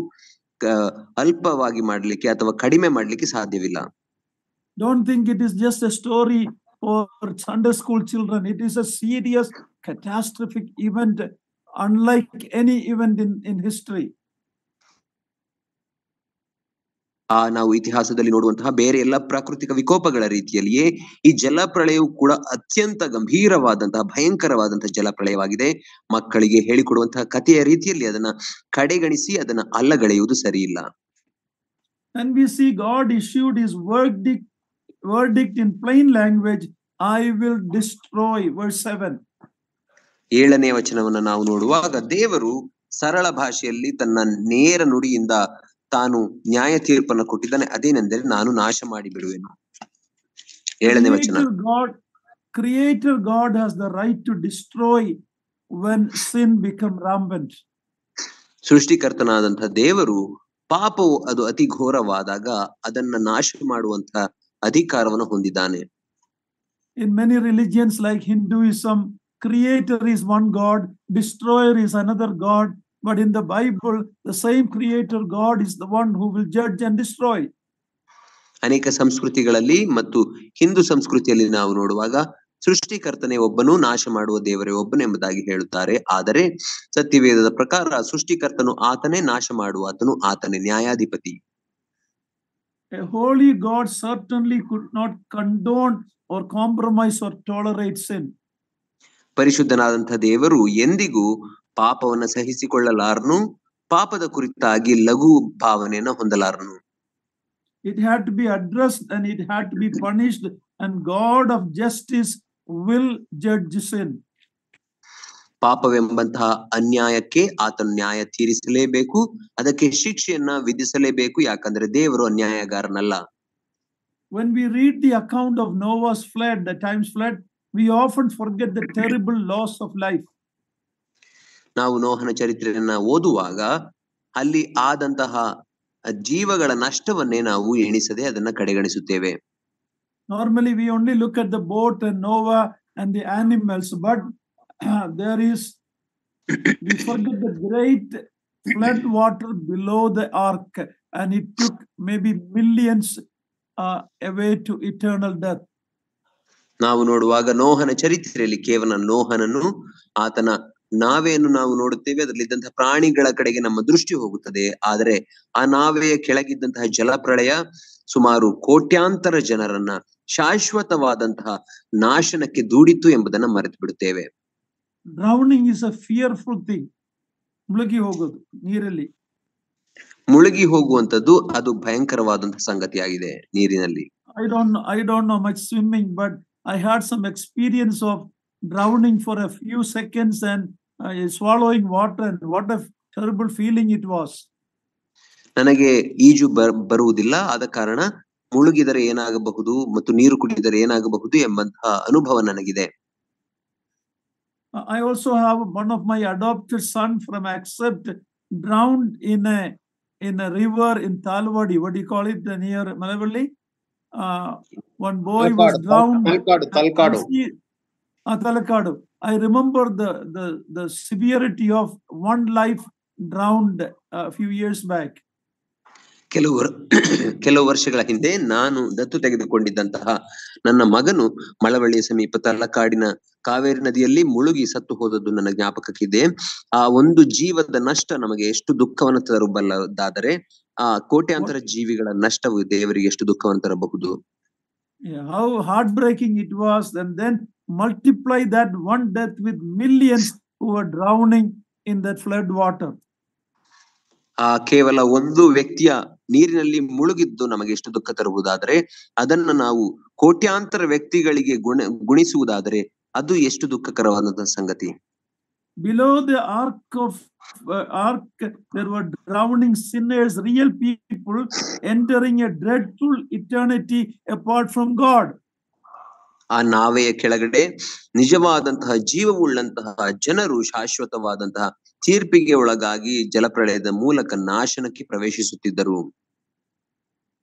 ಅಲ್ಪವಾಗಿ ಮಾಡಲಿಕ್ಕೆ ಅಥವಾ ಕಡಿಮೆ ಮಾಡಲಿಕ್ಕೆ ಸಾಧ್ಯವಿಲ್ಲ don't think it is just a story for Sunday school children it is a serious catastrophic event unlike any event in in history ಆ ನಾವು ಇತಿಹಾಸದಲ್ಲಿ ನೋಡುವಂತಹ ಬೇರೆ ಎಲ್ಲ ಪ್ರಾಕೃತಿಕ ವಿಕೋಪಗಳ ರೀತಿಯಲ್ಲಿಯೇ ಈ ಜಲಪ್ರಳಯವು ಕೂಡ ಅತ್ಯಂತ ಗಂಭೀರವಾದಂತಹ ಭಯಂಕರವಾದಂತಹ ಜಲಪ್ರಳಯವಾಗಿದೆ ಮಕ್ಕಳಿಗೆ ಹೇಳಿಕೊಡುವಂತಹ ಕಥೆಯ ರೀತಿಯಲ್ಲಿ ಅದನ್ನ ಕಡೆಗಣಿಸಿ ಅದನ್ನ ಅಲ್ಲಗಳೆಯುವುದು ಸರಿಯಿಲ್ಲ ವಿ ಗಾಡ್ ಇಶ್ಯೂಡ್ ಏಳನೇ ವಚನವನ್ನು ನಾವು ನೋಡುವಾಗ ದೇವರು ಸರಳ ಭಾಷೆಯಲ್ಲಿ ತನ್ನ ನೇರ ನುಡಿಯಿಂದ ತಾನು ನ್ಯಾಯ ತೀರ್ಪನ್ನು ಕೊಟ್ಟಿದ್ದಾನೆ ಅದೇನೆಂದರೆ ನಾನು ನಾಶ ಮಾಡಿ ಬಿಡುವೆನು ಏಳನೇ ವಚನ God creator God has the right to destroy when sin become rampant ಸೃಷ್ಟಿಕರ್ತನಾದಂತಹ ದೇವರು ಪಾಪವು ಅದು ಅತಿ ಘೋರವಾದಾಗ ಅದನ್ನ ನಾಶ ಮಾಡುವಂತ ಅಧಿಕಾರವನ್ನು ಹೊಂದಿದ್ದಾನೆ in many religions like Hinduism creator is one God destroyer is another God But in the Bible, the same Creator God is the one who will judge and destroy. ಅನೇಕ ಸಂಸ್ಕೃತಿಗಳಲ್ಲಿ ಮತ್ತು ಹಿಂದೂ ಸಂಸ್ಕೃತಿಯಲ್ಲಿ ನಾವು ನೋಡುವಾಗ ಸೃಷ್ಟಿಕರ್ತನೇ ಒಬ್ಬನು ನಾಶ ಮಾಡುವ ದೇವರೇ ಒಬ್ಬನು ಎಂಬುದಾಗಿ ಹೇಳುತ್ತಾರೆ ಆದರೆ ಸತ್ಯವೇದದ ಪ್ರಕಾರ ಸೃಷ್ಟಿಕರ್ತನು ಆತನೇ ನಾಶ ಮಾಡುವ ಆತನು ಆತನೇ ನ್ಯಾಯಾಧಿಪತಿ holy God certainly could not condone or compromise or tolerate sin ಪರಿಶುದ್ಧನಾದಂಥ ದೇವರು ಎಂದಿಗೂ ಪಾಪವನ್ನು ಸಹಿಸಿಕೊಳ್ಳಲಾರನು ಪಾಪದ ಕುರಿತಾಗಿ ಲಘು ಭಾವನೆಯನ್ನ ಹೊಂದಲಾರನು it had to be addressed and it had to be punished and God of justice will judge sin ಪಾಪವೆಂಬಂತಹ ಅನ್ಯಾಯಕ್ಕೆ ಆತನು ನ್ಯಾಯ ತೀರಿಸಲೇಬೇಕು ಅದಕ್ಕೆ ಶಿಕ್ಷೆಯನ್ನ ವಿಧಿಸಲೇಬೇಕು ಯಾಕಂದ್ರೆ ದೇವರು ಅನ್ಯಾಯಗಾರನಲ್ಲ when we read the account of noah's flood the times flood we often forget the terrible loss of life ನಾವು ನೋಹನ ಚರಿತ್ರೆಯನ್ನ ಓದುವಾಗ ಅಲ್ಲಿ ಆದಂತಹ ಜೀವಗಳ ನಷ್ಟವನ್ನೇ ನಾವು ಎಣಿಸದೆ ಅದನ್ನ ಕಡೆಗಣಿಸುತ್ತೇವೆ normally we only look at the boat and Noah and the animals but there is we forget the great flood water below the ark and it took maybe millions away to eternal death ನಾವು ನೋಡುವಾಗ ನೋಹನ ಚರಿತ್ರೆಯಲ್ಲಿ ಕೇವಲ ನೋಹನನ್ನು ಆತನ ನಾವೇನು ನಾವು ನೋಡುತ್ತೇವೆ ಅದರಲ್ಲಿದ್ದಂತಹ ಪ್ರಾಣಿಗಳ ಕಡೆಗೆ ನಮ್ಮ ದೃಷ್ಟಿ ಹೋಗುತ್ತದೆ ಆದರೆ ಆ ನಾವೆಯ ಕೆಳಗಿದ್ದಂತಹ ಜಲಪ್ರಳಯ ಸುಮಾರು ಕೋಟ್ಯಾಂತರ ಜನರನ್ನ ಶಾಶ್ವತವಾದಂತಹ ನಾಶನಕ್ಕೆ ದೂಡಿತು ಎಂಬುದನ್ನು ಮರೆತು ಬಿಡುತ್ತೇವೆ drowning is a fearful thing ಮುಳುಗಿ ಹೋಗೋದು ನೀರಲ್ಲಿ ಮುಳುಗಿ ಹೋಗುವಂತದ್ದು ಅದು ಭಯಂಕರವಾದಂತಹ ಸಂಗತಿಯಾಗಿದೆ ನೀರಿನಲ್ಲಿ I don't I don't know much swimming but I had some experience of drowning for a few seconds and swallowing water and what a terrible feeling it was nanage ಈಜು ಬರುವುದಿಲ್ಲ ಆದ ಕಾರಣ ಮುಳುಗಿದರೆ ಏನಾಗಬಹುದು ಮತ್ತು ನೀರು ಕುಡಿದರೆ ಏನಾಗಬಹುದು ಎಂಬಂತಹ ಅನುಭವ ನನಗಿದೆ I also have one of my adopted son from accept drowned in a in a river in Talwadi. What do you call it near Malavalli? Uh, one boy Talkadu, was drowned. Talkadu, Talkadu. Talakadu I remember the the the severity of one life drowned few years back ಕೆಲವು ಕೆಲವು ವರ್ಷಗಳ ಹಿಂದೆ ನಾನು ದತ್ತು ತೆಗೆದುಕೊಂಡಿದ್ದಂತಹ ನನ್ನ ಮಗನು ಮಳವಳ್ಳಿ ಸಮೀಪ ತಲಕಾಡಿನ ಕಾವೇರಿ ನದಿಯಲ್ಲಿ ಮುಳುಗಿ ಸತ್ತು ಹೋದದ್ದು ನನ್ನ ಜ್ಞಾಪಕಕ್ಕಿದೆ ಆ ಒಂದು ಜೀವದ ನಷ್ಟ ನಮಗೆ ಎಷ್ಟು ದುಃಖವನ್ನು ತರಬಲ್ಲದಾದರೆ ಆ ಕೋಟ್ಯಾಂತರ ಜೀವಿಗಳ ನಷ್ಟವು ದೇವರಿಗೆ ಎಷ್ಟು ದುಃಖವನ್ನು ತರಬಹುದು how heartbreaking it was then multiply that one death with millions who were drowning in that flood water. ಆ ಕೇವಲ ಒಂದು ವ್ಯಕ್ತಿಯ ನೀರಿನಲ್ಲಿ ಮುಳುಗಿದ್ದು ನಮಗೆ ಎಷ್ಟು ದುಃಖ ತರುವುದಾದರೆ ಅದನ್ನ ನಾವು ಕೋಟ್ಯಾಂತರ ವ್ಯಕ್ತಿಗಳಿಗೆ ಗುಣ ಗುಣಿಸುವುದಾದರೆ ಅದು ಎಷ್ಟು ದುಃಖಕರವಾದ ಸಂಗತಿ below the ark of ark there were drowning sinners real people entering a dreadful eternity apart from God ಆ ನಾವೆಯ ಕೆಳಗಡೆ ನಿಜವಾದಂತಹ ಜೀವವುಳ್ಳಂತಹ ಜನರು ಶಾಶ್ವತವಾದಂತಹ ತೀರ್ಪಿಗೆ ಒಳಗಾಗಿ ಜಲಪ್ರಳಯದ ಮೂಲಕ ನಾಶನಕ್ಕೆ ಪ್ರವೇಶಿಸುತ್ತಿದ್ದರು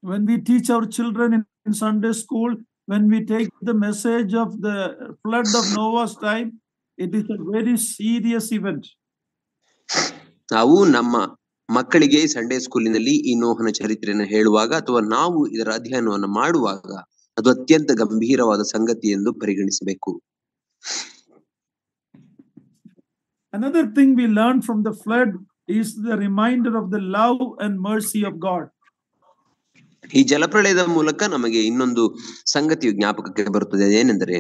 when we teach our children in, Sunday Sunday school, when we take the message of the flood of Noah's time, it is a very serious event. ನಾವು ನಮ್ಮ ಮಕ್ಕಳಿಗೆ ಸಂಡೇ ಸ್ಕೂಲಿನಲ್ಲಿ ಈ ನೋಹನ ಚರಿತ್ರೆಯನ್ನು ಹೇಳುವಾಗ ಅಥವಾ ನಾವು ಇದರ ಅಧ್ಯಯನವನ್ನು ಮಾಡುವಾಗ ಅದು ಅತ್ಯಂತ ಗಂಭೀರವಾದ ಸಂಗತಿ ಎಂದು ಪರಿಗಣಿಸಬೇಕು Another thing we learned from the flood is the reminder of the love and mercy of God. ಈ ಜಲಪ್ರಳಯದ ಮೂಲಕ ನಮಗೆ ಇನ್ನೊಂದು ಸಂಗತಿಯು ಜ್ಞಾಪಕಕ್ಕೆ ಬರುತ್ತದೆ ಏನೆಂದರೆ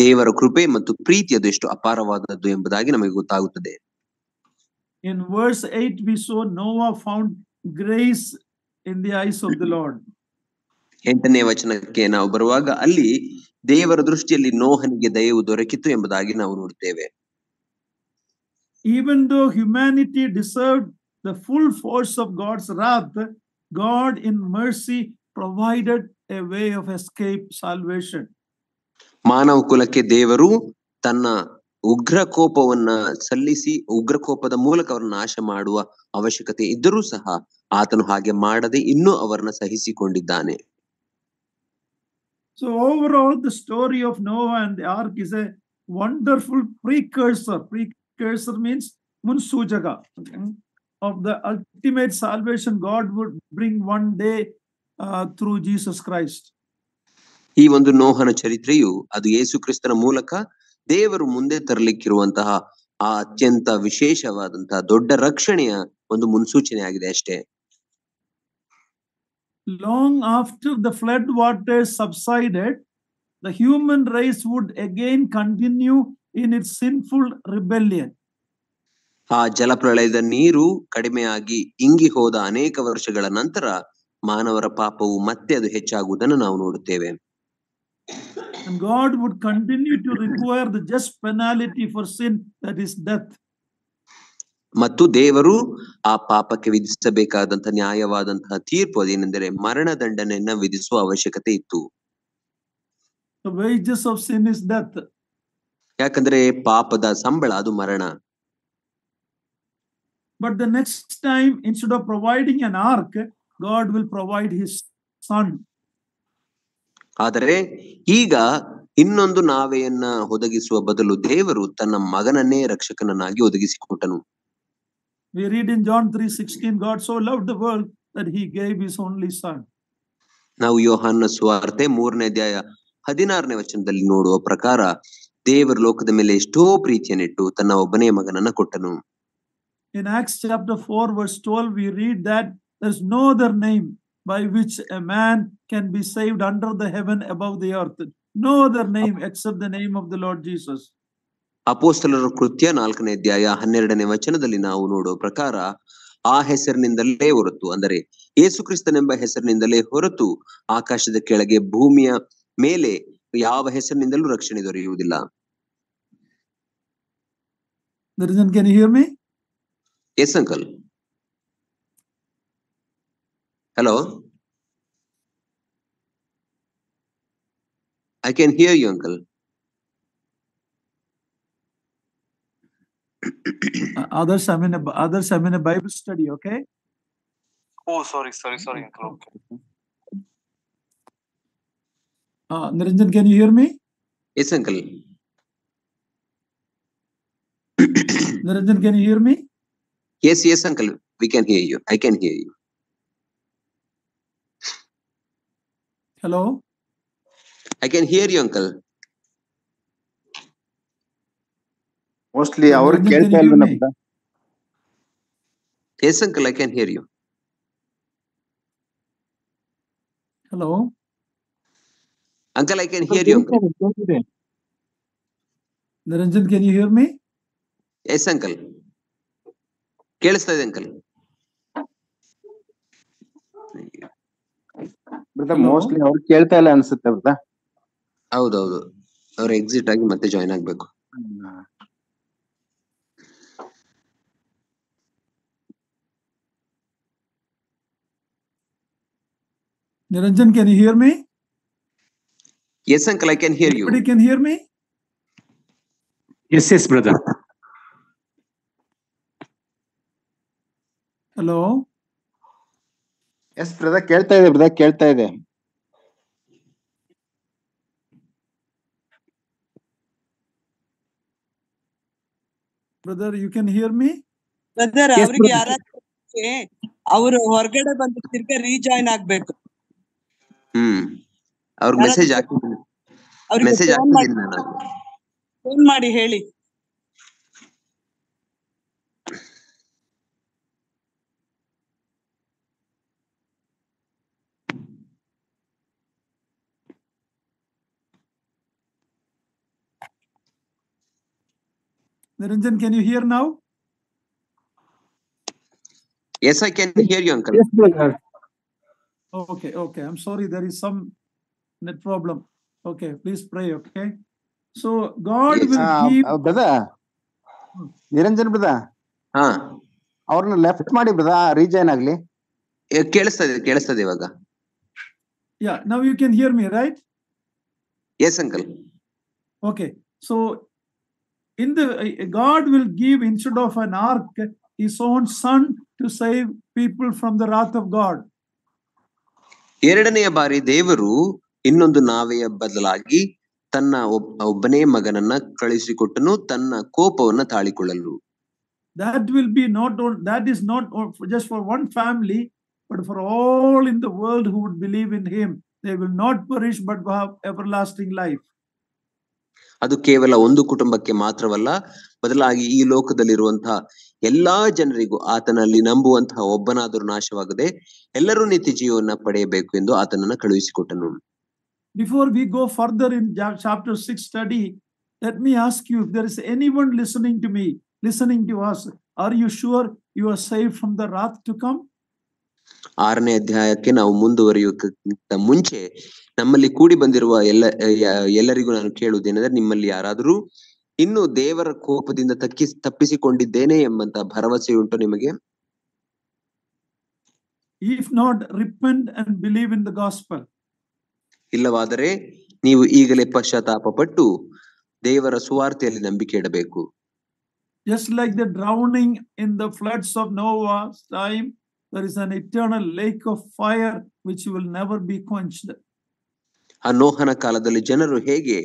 ದೇವರ ಕೃಪೆ ಮತ್ತು ಪ್ರೀತಿ ಅದು ಎಷ್ಟು ಅಪಾರವಾದದ್ದು ಎಂಬುದಾಗಿ ನಮಗೆ ಗೊತ್ತಾಗುತ್ತದೆ In verse 8 we saw Noah found grace in the eyes of the Lord. ಎಂಟನೇ ವಚನಕ್ಕೆ ನಾವು ಬರುವಾಗ ಅಲ್ಲಿ ದೇವರ ದೃಷ್ಟಿಯಲ್ಲಿ ನೋಹನಿಗೆ ದಯವು ದೊರಕಿತು ಎಂಬುದಾಗಿ ನಾವು ನೋಡುತ್ತೇವೆ even though humanity deserve the full force of God's wrath God in mercy provided a way of escape salvation ಮಾನವ ಕುಲಕ್ಕೆ ದೇವರು ತನ್ನ ಉಗ್ರ ಕೋಪವನ್ನ ಸಲ್ಲಿಸಿ ಉಗ್ರ ಕೋಪದ ಮೂಲಕ ಅವರನ್ನು ನಾಶ ಮಾಡುವ ಅವಶ್ಯಕತೆ ಇದ್ದರೂ ಸಹ ಆತನು ಹಾಗೆ ಮಾಡದೆ ಇನ್ನೂ ಅವರನ್ನ ಸಹಿಸಿಕೊಂಡಿದ್ದಾನೆ So overall, the story of Noah and the ark is a wonderful precursor. Precursor means munsujaga okay, of the ultimate salvation God would bring one day uh, through Jesus Christ. ಈ ಒಂದು ನೋಹನ ಚರಿತ್ರೆಯು ಅದು ಯೇಸು ಕ್ರಿಸ್ತನ ಮೂಲಕ ದೇವರು ಮುಂದೆ ತರಲಿಕ್ಕಿರುವಂತಹ ಆ ಅತ್ಯಂತ ವಿಶೇಷವಾದಂತಹ ದೊಡ್ಡ ರಕ್ಷಣೆಯ ಒಂದು ಮುನ್ಸೂಚನೆ ಆಗಿದೆ ಅಷ್ಟೇ long after the flood waters subsided, the human race would again continue in its sinful rebellion. ಆ ಜಲಪ್ರಳಯದ ನೀರು ಕಡಿಮೆಯಾಗಿ ಇಂಗಿ ಹೋದ ಅನೇಕ ವರ್ಷಗಳ ನಂತರ ಮಾನವರ ಪಾಪವು ಮತ್ತೆ ಅದು ಹೆಚ್ಚಾಗುವುದನ್ನು ನಾವು ನೋಡುತ್ತೇವೆ God would continue to require the just penalty for sin that is death ಮತ್ತು ದೇವರು ಆ ಪಾಪಕ್ಕೆ ವಿಧಿಸಬೇಕಾದಂತಹ ನ್ಯಾಯವಾದಂತಹ ತೀರ್ಪು ಅದೇನೆಂದರೆ ಮರಣ ದಂಡನೆಯನ್ನ ವಿಧಿಸುವ ಅವಶ್ಯಕತೆ ಇತ್ತು ಯಾಕಂದ್ರೆ ಪಾಪದ ಸಂಬಳ ಅದು ಮರಣ but the next time instead of providing an ark God will provide his son ಆದರೆ ಈಗ ಇನ್ನೊಂದು ನಾವೆಯನ್ನ ಒದಗಿಸುವ ಬದಲು ದೇವರು ತನ್ನ ಮಗನನ್ನೇ ರಕ್ಷಕನನ್ನಾಗಿ ಒದಗಿಸಿಕೊಟ್ಟನು We read in John 3:16, God so loved the world that he gave his only son. Now, ಯೋಹಾನ್ನ ಸ್ವಾರ್ತೆ ಮೂರನೇ ಅಧ್ಯಾಯ ಹದಿನಾರನೇ ವಚನದಲ್ಲಿ prakara ಪ್ರಕಾರ ದೇವರು ಲೋಕದ ಮೇಲೆ ಎಷ್ಟೋ ಪ್ರೀತಿಯನ್ನಿಟ್ಟು ತನ್ನ ಒಬ್ಬನೇ In Acts chapter 4 verse 12 we read that there's no other name by which a man can be saved under the heaven above the earth. No other name except the name of the Lord Jesus. ಅಪೋಸ್ತಲರ ಕೃತ್ಯ ನಾಲ್ಕನೇ ಅಧ್ಯಾಯ ಹನ್ನೆರಡನೇ ವಚನದಲ್ಲಿ ನಾವು ನೋಡುವ ಪ್ರಕಾರ ಆ ಹೆಸರಿನಿಂದಲೇ ಹೊರತು ಅಂದರೆ ಯೇಸು ಕ್ರಿಸ್ತನೆಂಬ ಹೆಸರಿನಿಂದಲೇ ಹೊರತು ಆಕಾಶದ ಕೆಳಗೆ ಭೂಮಿಯ ಮೇಲೆ ಯಾವ ಹೆಸರಿನಿಂದಲೂ ರಕ್ಷಣೆ ದೊರೆಯುವುದಿಲ್ಲ hello I can hear you uncle Uh, others I'm in a others I'm in a Bible study. Okay. Oh, sorry, sorry, sorry, uncle. Uh, Niranjan, can you hear me? Yes, uncle. Niranjan, can you hear me? Yes, yes, uncle. We can hear you. I can hear you. Hello. I can hear you, uncle. Mostly ಅವ್ರಿಗೆ ಕೇಳ್ತಾ ಇಲ್ವ ನಮ್ದ yes uncle I can hear you hello uncle I can hear you Niranjan can you hear me yes uncle ಕೇಳಿಸ್ತಾ ಇದೆ uncle mostly ಅವ್ರು ಕೇಳ್ತಾ ಇಲ್ಲ ಅನ್ಸುತ್ತೆ ಹೌದೌದು ಅವ್ರು ಎಕ್ಸಿಟ್ ಆಗಿ ಮತ್ತೆ ಜಾಯ್ನ್ ಆಗ್ಬೇಕು Niranjan, can you hear me? Yes, uncle, I can hear Everybody you. Anybody can hear me? Yes, yes, brother. Hello? Yes, brother, brother, hear ಹಲೋ ಎಸ್ ಬ್ರದರ್ ಕೇಳ್ತಾ ಇದೆ ಬ್ರದರ್ ಕೇಳ್ತಾ ಇದೆ brother. You can hear me brother ಅವರಿಗೆ ಯಾರಾದ್ರೂ ಅವರು ಹೊರಗಡೆ ಬಂದು ತಿರ್ಗಾ ರೀಜಾಯ್ನ್ ಆಗ್ಬೇಕು ಹ್ಮ್ ಮೆಸೇಜ್ ಹಾಕಿದ್ದೀನಿ ಮೆಸೇಜ್ ಹಾಕಿದ್ದೀನಿ ಮಾಡಿ ಹೇಳಿ Niranjan, can you hear now? Yes, I can hear you, Uncle. Yes, brother. Okay, okay. I'm sorry, there is some net problem. Okay, please pray, okay? So God will ah, uh, keep... Brother, Niranjan ಬ್ರದ ಹಾ ಅವ್ರನ್ನ left ಮಾಡಿ ಬ್ರದ rejoin ಆಗ್ಲಿ ಕೇಳಿಸ್ತದೆ ಕೇಳಿಸ್ತದೆ ಇವಾಗ yeah now you can hear me right yes uncle in the god will give instead of an ark his own son to save people from the wrath of god ಎರಡನೆಯ ಬಾರಿ ದೇವರು ಇನ್ನೊಂದು ನಾವೆಯ ಬದಲಾಗಿ ತನ್ನ ಒಬ್ಬನೇ ಮಗನನ್ನ ಕಳಿಸಿಕೊಟ್ಟನು ತನ್ನ ಕೋಪವನ್ನ ತಾಳಿಕೊಳ್ಳಲು that will be not that is just just for one family but for all in the world who would believe in him they will not perish but ever everlasting life ಅದು ಕೇವಲ ಒಂದು ಕುಟುಂಬಕ್ಕೆ ಮಾತ್ರವಲ್ಲ ಬದಲಾಗಿ ಈ ಲೋಕದಲ್ಲಿರುವಂತಹ ಎಲ್ಲಾ ಜನರಿಗೂ ಆತನಲ್ಲಿ ನಂಬುವಂತಹ ಒಬ್ಬನಾದರೂ ನಾಶವಾಗದೆ ಎಲ್ಲರೂ ನಿತ್ಯ ಜೀವನ ಪಡೆಯಬೇಕು ಎಂದು ಆತನನ್ನು ಕಳುಹಿಸಿಕೊಟ್ಟನು before we go further in chapter six study let me ask you there is anyone listening to me listening to us are you sure you are safe from the wrath to come ಆರನೇ ಅಧ್ಯಾಯಕ್ಕೆ ನಾವು ಮುಂದುವರಿಯುವುದಕ್ಕಿಂತ ಮುಂಚೆ ನಮ್ಮಲ್ಲಿ ಕೂಡಿ ಬಂದಿರುವ ಎಲ್ಲ ಎಲ್ಲರಿಗೂ ನಾನು ಕೇಳುವುದೇನೆಂದರೆ ನಿಮ್ಮಲ್ಲಿ ಯಾರಾದರೂ ಇನ್ನು ದೇವರ ಕೋಪದಿಂದ ತಕ್ಕಿ ತಪ್ಪಿಸಿಕೊಂಡಿದ್ದೇನೆ ಎಂಬಂತ ಉಂಟು ನಿಮಗೆ if not repent and believe in the gospel ಇಲ್ಲವಾದರೆ ನೀವು ಈಗಲೇ ಪಶ್ಚಾತ್ತಾಪ ಪಟ್ಟು ದೇವರ ಸುವಾರ್ತೆಯಲ್ಲಿ ನಂಬಿಕೆ ಇಡಬೇಕು just like the drowning in the floods of Noah time there is an eternal lake of fire which will never be quenched ಆ ನೋಹನ ಕಾಲದಲ್ಲಿ ಜನರು ಹೇಗೆ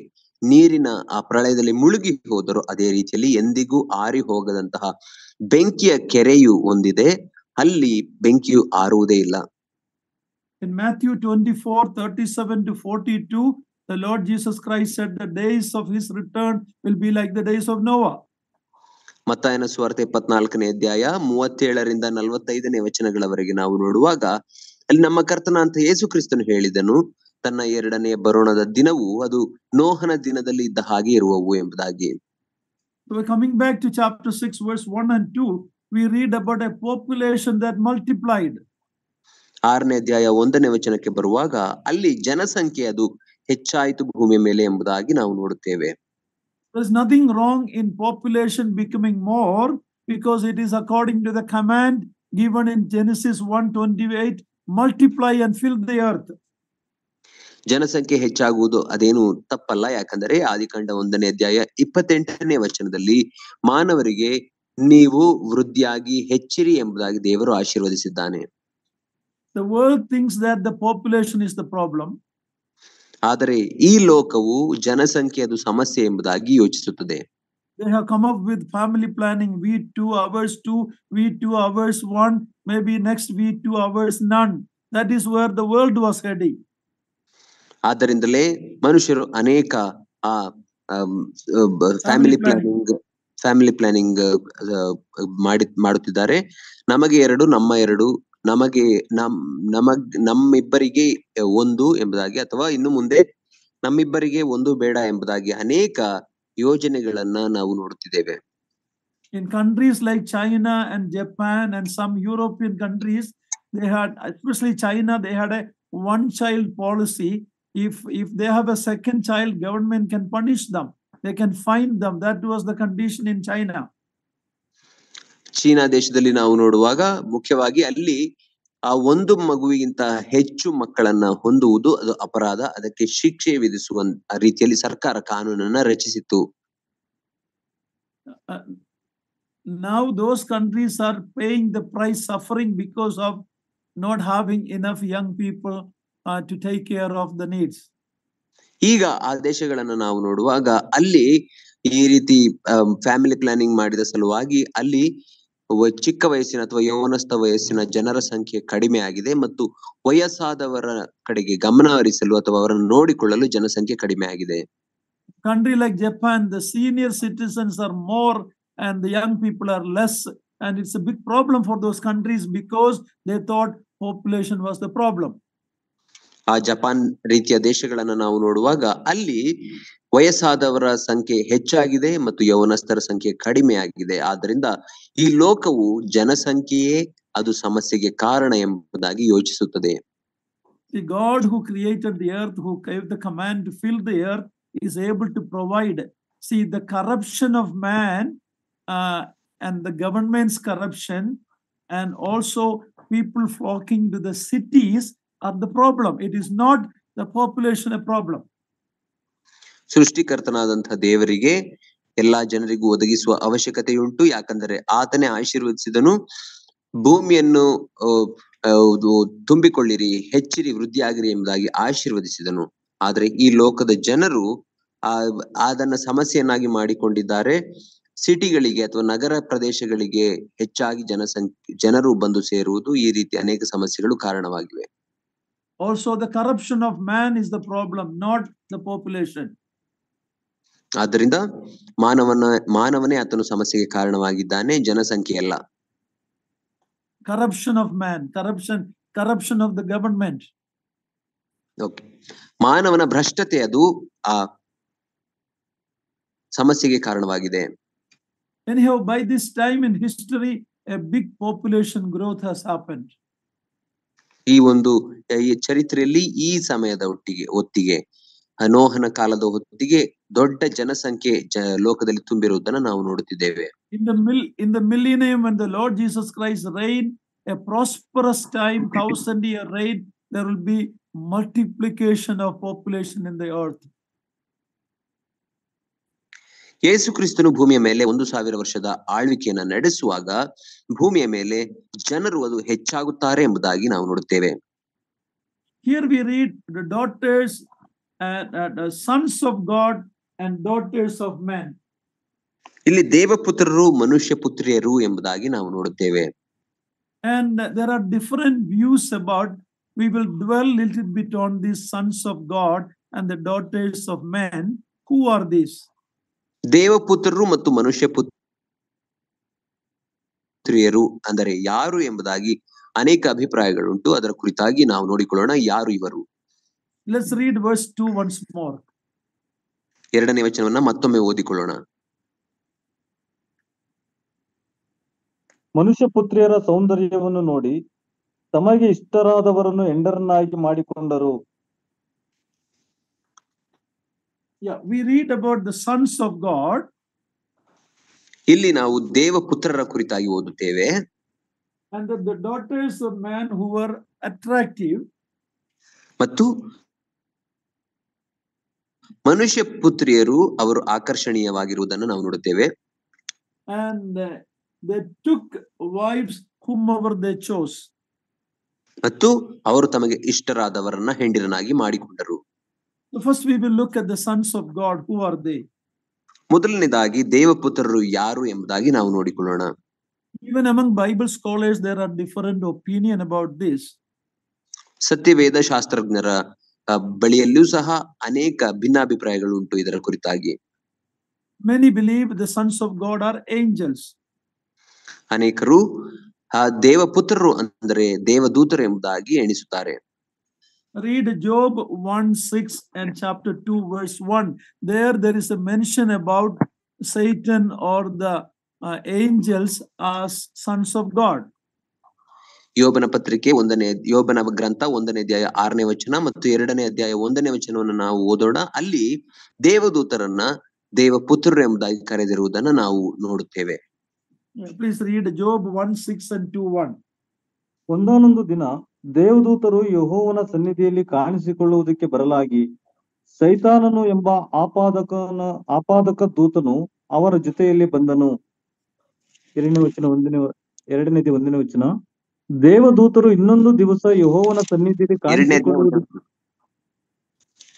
ನೀರಿನ ಆ ಪ್ರಳಯದಲ್ಲಿ ಮುಳುಗಿ ಹೋದರು ಅದೇ ರೀತಿಯಲ್ಲಿ ಎಂದಿಗೂ ಆರಿ ಹೋಗದಂತಹ ಬೆಂಕಿಯ ಕೆರೆಯು ಒಂದಿದೆ ಅಲ್ಲಿ ಬೆಂಕಿಯು ಆರುವುದೇ ಇಲ್ಲ four seven to forty the Jesus ಮತ್ತಾಯನ ಸ್ವಾರ್ಥ ಇಪ್ಪತ್ನಾಲ್ಕನೇ ಅಧ್ಯಾಯ ಮೂವತ್ತೇಳರಿಂದ ನಲವತ್ತೈದನೇ ವಚನಗಳವರೆಗೆ ನಾವು ನೋಡುವಾಗ ಅಲ್ಲಿ ನಮ್ಮ ಕರ್ತನ ಅಂತ ಯೇಸು ಕ್ರಿಸ್ತನು ಹೇಳಿದನು ತನ್ನ ಎರಡನೇ ಬರೋಣದ ದಿನವು ಅದು ನೋಹನ ದಿನದಲ್ಲಿ ಇದ್ದ ಹಾಗೆ ಇರುವವು ಎಂಬುದಾಗಿ coming back to chapter six verse one and two we read about a population that multiplied ಆರನೇ ಅಧ್ಯಾಯ ಒಂದನೇ ವಚನಕ್ಕೆ ಬರುವಾಗ ಅಲ್ಲಿ ಜನಸಂಖ್ಯೆ ಅದು ಹೆಚ್ಚಾಯಿತು ಭೂಮಿ ಮೇಲೆ ಎಂಬುದಾಗಿ ನಾವು ನೋಡುತ್ತೇವೆ there nothing wrong in population becoming more because it is according to the command given in Genesis one twenty eight multiply and fill the earth ಜನಸಂಖ್ಯೆ ಹೆಚ್ಚಾಗುವುದು ಅದೇನು ತಪ್ಪಲ್ಲ ಯಾಕಂದರೆ ಆದಿಕಾಂಡ ಒಂದನೇ ಅಧ್ಯಾಯ ಇಪ್ಪತ್ತೆಂಟನೇ ವಚನದಲ್ಲಿ ಮಾನವರಿಗೆ ನೀವು ವೃದ್ಧಿಯಾಗಿ ಹೆಚ್ಚಿರಿ ಎಂಬುದಾಗಿ ದೇವರು ಆಶೀರ್ವದಿಸಿದ್ದಾನೆ The world thinks that the population is the problem. ಆದರೆ ಈ ಲೋಕವು ಜನಸಂಖ್ಯೆ ಅದು ಸಮಸ್ಯೆ ಎಂಬುದಾಗಿ ಯೋಚಿಸುತ್ತದೆ They have come up with family planning, we two hours, two, we two hours, one, maybe next we two hours, none. That is where the world was heading. ಆದ್ದರಿಂದಲೇ ಮನುಷ್ಯರು ಅನೇಕ ಆ ಫ್ಯಾಮಿಲಿ ಪ್ಲಾನಿಂಗ್ ಫ್ಯಾಮಿಲಿ ಪ್ಲಾನಿಂಗ್ ಮಾಡಿ ಮಾಡುತ್ತಿದ್ದಾರೆ ನಮಗೆ ಎರಡು ನಮ್ಮ ಎರಡು ನಮಗೆ ನಮ್ ನಮಗ್ ನಮ್ಮಿಬ್ಬರಿಗೆ ಒಂದು ಎಂಬುದಾಗಿ ಅಥವಾ ಇನ್ನು ಮುಂದೆ ನಮ್ಮಿಬ್ಬರಿಗೆ ಒಂದು ಬೇಡ ಎಂಬುದಾಗಿ ಅನೇಕ ಯೋಜನೆಗಳನ್ನ ನಾವು ನೋಡುತ್ತಿದ್ದೇವೆ in countries like China and Japan and some European countries they had especially China they had a child if if they have a second child government can punish them they can fine them that was the condition in china China ದೇಶದಲ್ಲಿ ನಾವು ನೋಡುವಾಗ ಮುಖ್ಯವಾಗಿ now those countries are paying the price suffering because of not having enough young people needs uh, ಈಗ ಆ ದೇಶಗಳನ್ನು ನಾವು ನೋಡುವಾಗ ಅಲ್ಲಿ ಈ ರೀತಿ ಫ್ಯಾಮಿಲಿ um, ಪ್ಲಾನಿಂಗ್ ಮಾಡಿದ ಸಲುವಾಗಿ ಅಲ್ಲಿ ಚಿಕ್ಕ ವಯಸ್ಸಿನ ಅಥವಾ ಯೌವನಸ್ಥ ವಯಸ್ಸಿನ ಜನರ ಸಂಖ್ಯೆ ಕಡಿಮೆ ಆಗಿದೆ ಮತ್ತು ವಯಸ್ಸಾದವರ ಕಡೆಗೆ ಗಮನ ಹರಿಸಲು ಅಥವಾ ಅವರನ್ನು ನೋಡಿಕೊಳ್ಳಲು ಜನಸಂಖ್ಯೆ ಕಡಿಮೆ ಆಗಿದೆ country like Japan the senior are more the young people are less and it's big problem for those countries because they population ಆ ಜಪಾನ್ ರೀತಿಯ ದೇಶಗಳನ್ನು ನಾವು ನೋಡುವಾಗ ಅಲ್ಲಿ ವಯಸ್ಸಾದವರ ಸಂಖ್ಯೆ ಹೆಚ್ಚಾಗಿದೆ ಮತ್ತು ಯೌವನಸ್ಥರ ಸಂಖ್ಯೆ ಕಡಿಮೆ ಆಗಿದೆ ಆದ್ರಿಂದ ಈ ಲೋಕವು ಜನಸಂಖ್ಯೆಯೇ ಅದು ಸಮಸ್ಯೆಗೆ ಕಾರಣ ಎಂಬುದಾಗಿ ಯೋಚಿಸುತ್ತದೆ the God who created the earth, who gave the command to fill the earth, is able to provide. See, the corruption of man uh, and the government's corruption, and also people flocking to the are the problem. It is not the population a problem. ಸೃಷ್ಟಿಕರ್ತನಾದಂಥ ದೇವರಿಗೆ ಎಲ್ಲಾ ಜನರಿಗೂ ಒದಗಿಸುವ ಅವಶ್ಯಕತೆಯುಂಟು ಯಾಕಂದರೆ ಆತನೇ ಆಶೀರ್ವದಿಸಿದನು ಭೂಮಿಯನ್ನು ತುಂಬಿಕೊಳ್ಳಿರಿ ಹೆಚ್ಚಿರಿ ವೃದ್ಧಿಯಾಗಿರಿ ಎಂಬುದಾಗಿ ಆಶೀರ್ವದಿಸಿದನು ಆದರೆ ಈ ಲೋಕದ ಜನರು ಆ ಅದನ್ನ ಸಮಸ್ಯೆಯನ್ನಾಗಿ ಮಾಡಿಕೊಂಡಿದ್ದಾರೆ ಸಿಟಿಗಳಿಗೆ ಅಥವಾ ನಗರ ಪ್ರದೇಶಗಳಿಗೆ ಹೆಚ್ಚಾಗಿ ಜನಸಂಖ್ಯೆ ಜನರು ಬಂದು ಸೇರುವುದು ಈ ರೀತಿ ಅನೇಕ ಸಮಸ್ಯೆಗಳು ಕಾರಣವಾಗಿವೆ also the corruption of man is the problem not the population ಆದ್ದರಿಂದ manavana manavane ಆತನು ಸಮಸ್ಯೆಗೆ karanavagiddane ಜನಸಂಖ್ಯೆ alla corruption of man corruption corruption of the government okay ಮಾನವನ ಭ್ರಷ್ಟತೆ ಅದು ಆ ಸಮಸ್ಯೆಗೆ ಕಾರಣವಾಗಿದೆ anyhow by this time in history a big population growth has happened ಈ ಒಂದು ಈ ಚರಿತ್ರೆಯಲ್ಲಿ ಈ ಸಮಯದ ಒಟ್ಟಿಗೆ ಹೊತ್ತಿಗೆ ಅನೋಹನ ಕಾಲದ ಹೊತ್ತಿಗೆ ದೊಡ್ಡ ಜನಸಂಖ್ಯೆ ಲೋಕದಲ್ಲಿ ತುಂಬಿರುವುದನ್ನು ನಾವು ನೋಡುತ್ತಿದ್ದೇವೆ in the mil in the millennium and the Lord Jesus Christ reign a prosperous time thousand year reign there will be multiplication of population in the earth ಯೇಸು ಕ್ರಿಸ್ತನು ಭೂಮಿಯ ಮೇಲೆ ಒಂದು ಸಾವಿರ ವರ್ಷದ ಆಳ್ವಿಕೆಯನ್ನ ನಡೆಸುವಾಗ ಭೂಮಿಯ ಮೇಲೆ ಜನರು ಅದು ಹೆಚ್ಚಾಗುತ್ತಾರೆ ಎಂಬುದಾಗಿ ನಾವು ನೋಡುತ್ತೇವೆ here we read the daughters sons of God and daughters of man ಇಲ್ಲಿ ದೇವಪುತ್ರರು ಮನುಷ್ಯ ಪುತ್ರಿಯರು ಎಂಬುದಾಗಿ ನಾವು ನೋಡುತ್ತೇವೆ and there are different views about we will dwell a little bit on these sons of god and the daughters of man who are these ದೇವಪುತ್ರರು ಮತ್ತು ಮನುಷ್ಯ ಪುತ್ರಿಯರು ಅಂದರೆ ಯಾರು ಎಂಬುದಾಗಿ ಅನೇಕ ಅಭಿಪ್ರಾಯಗಳುಂಟು ಅದರ ಕುರಿತಾಗಿ ನಾವು ನೋಡಿಕೊಳ್ಳೋಣ ಯಾರು ಇವರು ರೀಡ್ ವರ್ಸ್ 2 ಮೋರ್ ಎರಡನೇ ವಚನವನ್ನ ಮತ್ತೊಮ್ಮೆ ಓದಿಕೊಳ್ಳೋಣ ಮನುಷ್ಯ ಪುತ್ರಿಯರ ಸೌಂದರ್ಯವನ್ನು ನೋಡಿ ತಮಗೆ ಇಷ್ಟರಾದವರನ್ನು ಎಂಡರನ್ನಾಗಿ ಮಾಡಿಕೊಂಡರು Yeah, we read about the sons ಇಲ್ಲಿ ನಾವು ದೇವ ಪುತ್ರರ ಕುರಿತಾಗಿ ಓದುತ್ತೇವೆ and the daughters of who ಮತ್ತು ಮನುಷ್ಯ ಪುತ್ರಿಯರು ಅವರು ಆಕರ್ಷಣೀಯವಾಗಿರುವುದನ್ನು ನಾವು ನೋಡುತ್ತೇವೆ and uh, they took wives they chose ಮತ್ತು ಅವರು ತಮಗೆ ಇಷ್ಟರಾದವರನ್ನ ಹೆಂಡಿರನಾಗಿ ಮಾಡಿಕೊಂಡರು first we will look at the sons of God who are they ಮೊದಲನೇದಾಗಿ ದೇವಪುತ್ರರು ಯಾರು ಎಂಬುದಾಗಿ ನಾವು ನೋಡಿಕೊಳ್ಳೋಣ even among Bible scholars there are different opinion about this ಸತ್ಯವೇದ ಶಾಸ್ತ್ರಜ್ಞರ ಬಳಿಯಲ್ಲೂ ಸಹ ಅನೇಕ ಭಿನ್ನಾಭಿಪ್ರಾಯಗಳು ಉಂಟು ಇದರ ಕುರಿತಾಗಿ many believe the sons of God are angels ಅನೇಕರು ದೇವಪುತ್ರರು ಅಂದರೆ ದೇವದೂತರು ಎಂಬುದಾಗಿ ಎಣಿಸುತ್ತಾರೆ Read Job 1 6 and chapter 2, verse 1. There, there is a mention about Satan or the uh, angels as sons of God. ಯೋಬನ ಪತ್ರಿಕೆ ಒಂದನೇ ಯೋಬನ ಗ್ರಂಥ ಒಂದನೇ ಅಧ್ಯಾಯ ಆರನೇ ವಚನ ಮತ್ತು ಎರಡನೇ ಅಧ್ಯಾಯ ಒಂದನೇ ವಚನವನ್ನು ನಾವು ಓದೋಣ ಅಲ್ಲಿ ದೇವದೂತರನ್ನ ದೇವ ಪುತ್ರರು ಎಂಬುದಾಗಿ ಕರೆದಿರುವುದನ್ನ ನಾವು ನೋಡುತ್ತೇವೆ please read Job one six and two one ಒಂದೊಂದು ದಿನ ದೇವದೂತರು ಯಹೋವನ ಸನ್ನಿಧಿಯಲ್ಲಿ ಕಾಣಿಸಿಕೊಳ್ಳುವುದಕ್ಕೆ ಬರಲಾಗಿ ಸೈತಾನನು ಎಂಬ ಆಪಾದಕನ ಆಪಾದಕ ದೂತನು ಅವರ ಜೊತೆಯಲ್ಲಿ ಬಂದನು ಎರಡನೇ ವಚನ ಒಂದನೇ ಎರಡನೇದಿ ಒಂದನೇ ವಚನ ದೇವದೂತರು ಇನ್ನೊಂದು ದಿವಸ ಯಹೋವನ ಸನ್ನಿಧಿಯಲ್ಲಿ ಕಾಣಿಸಿಕೊಳ್ಳುವುದಕ್ಕೆ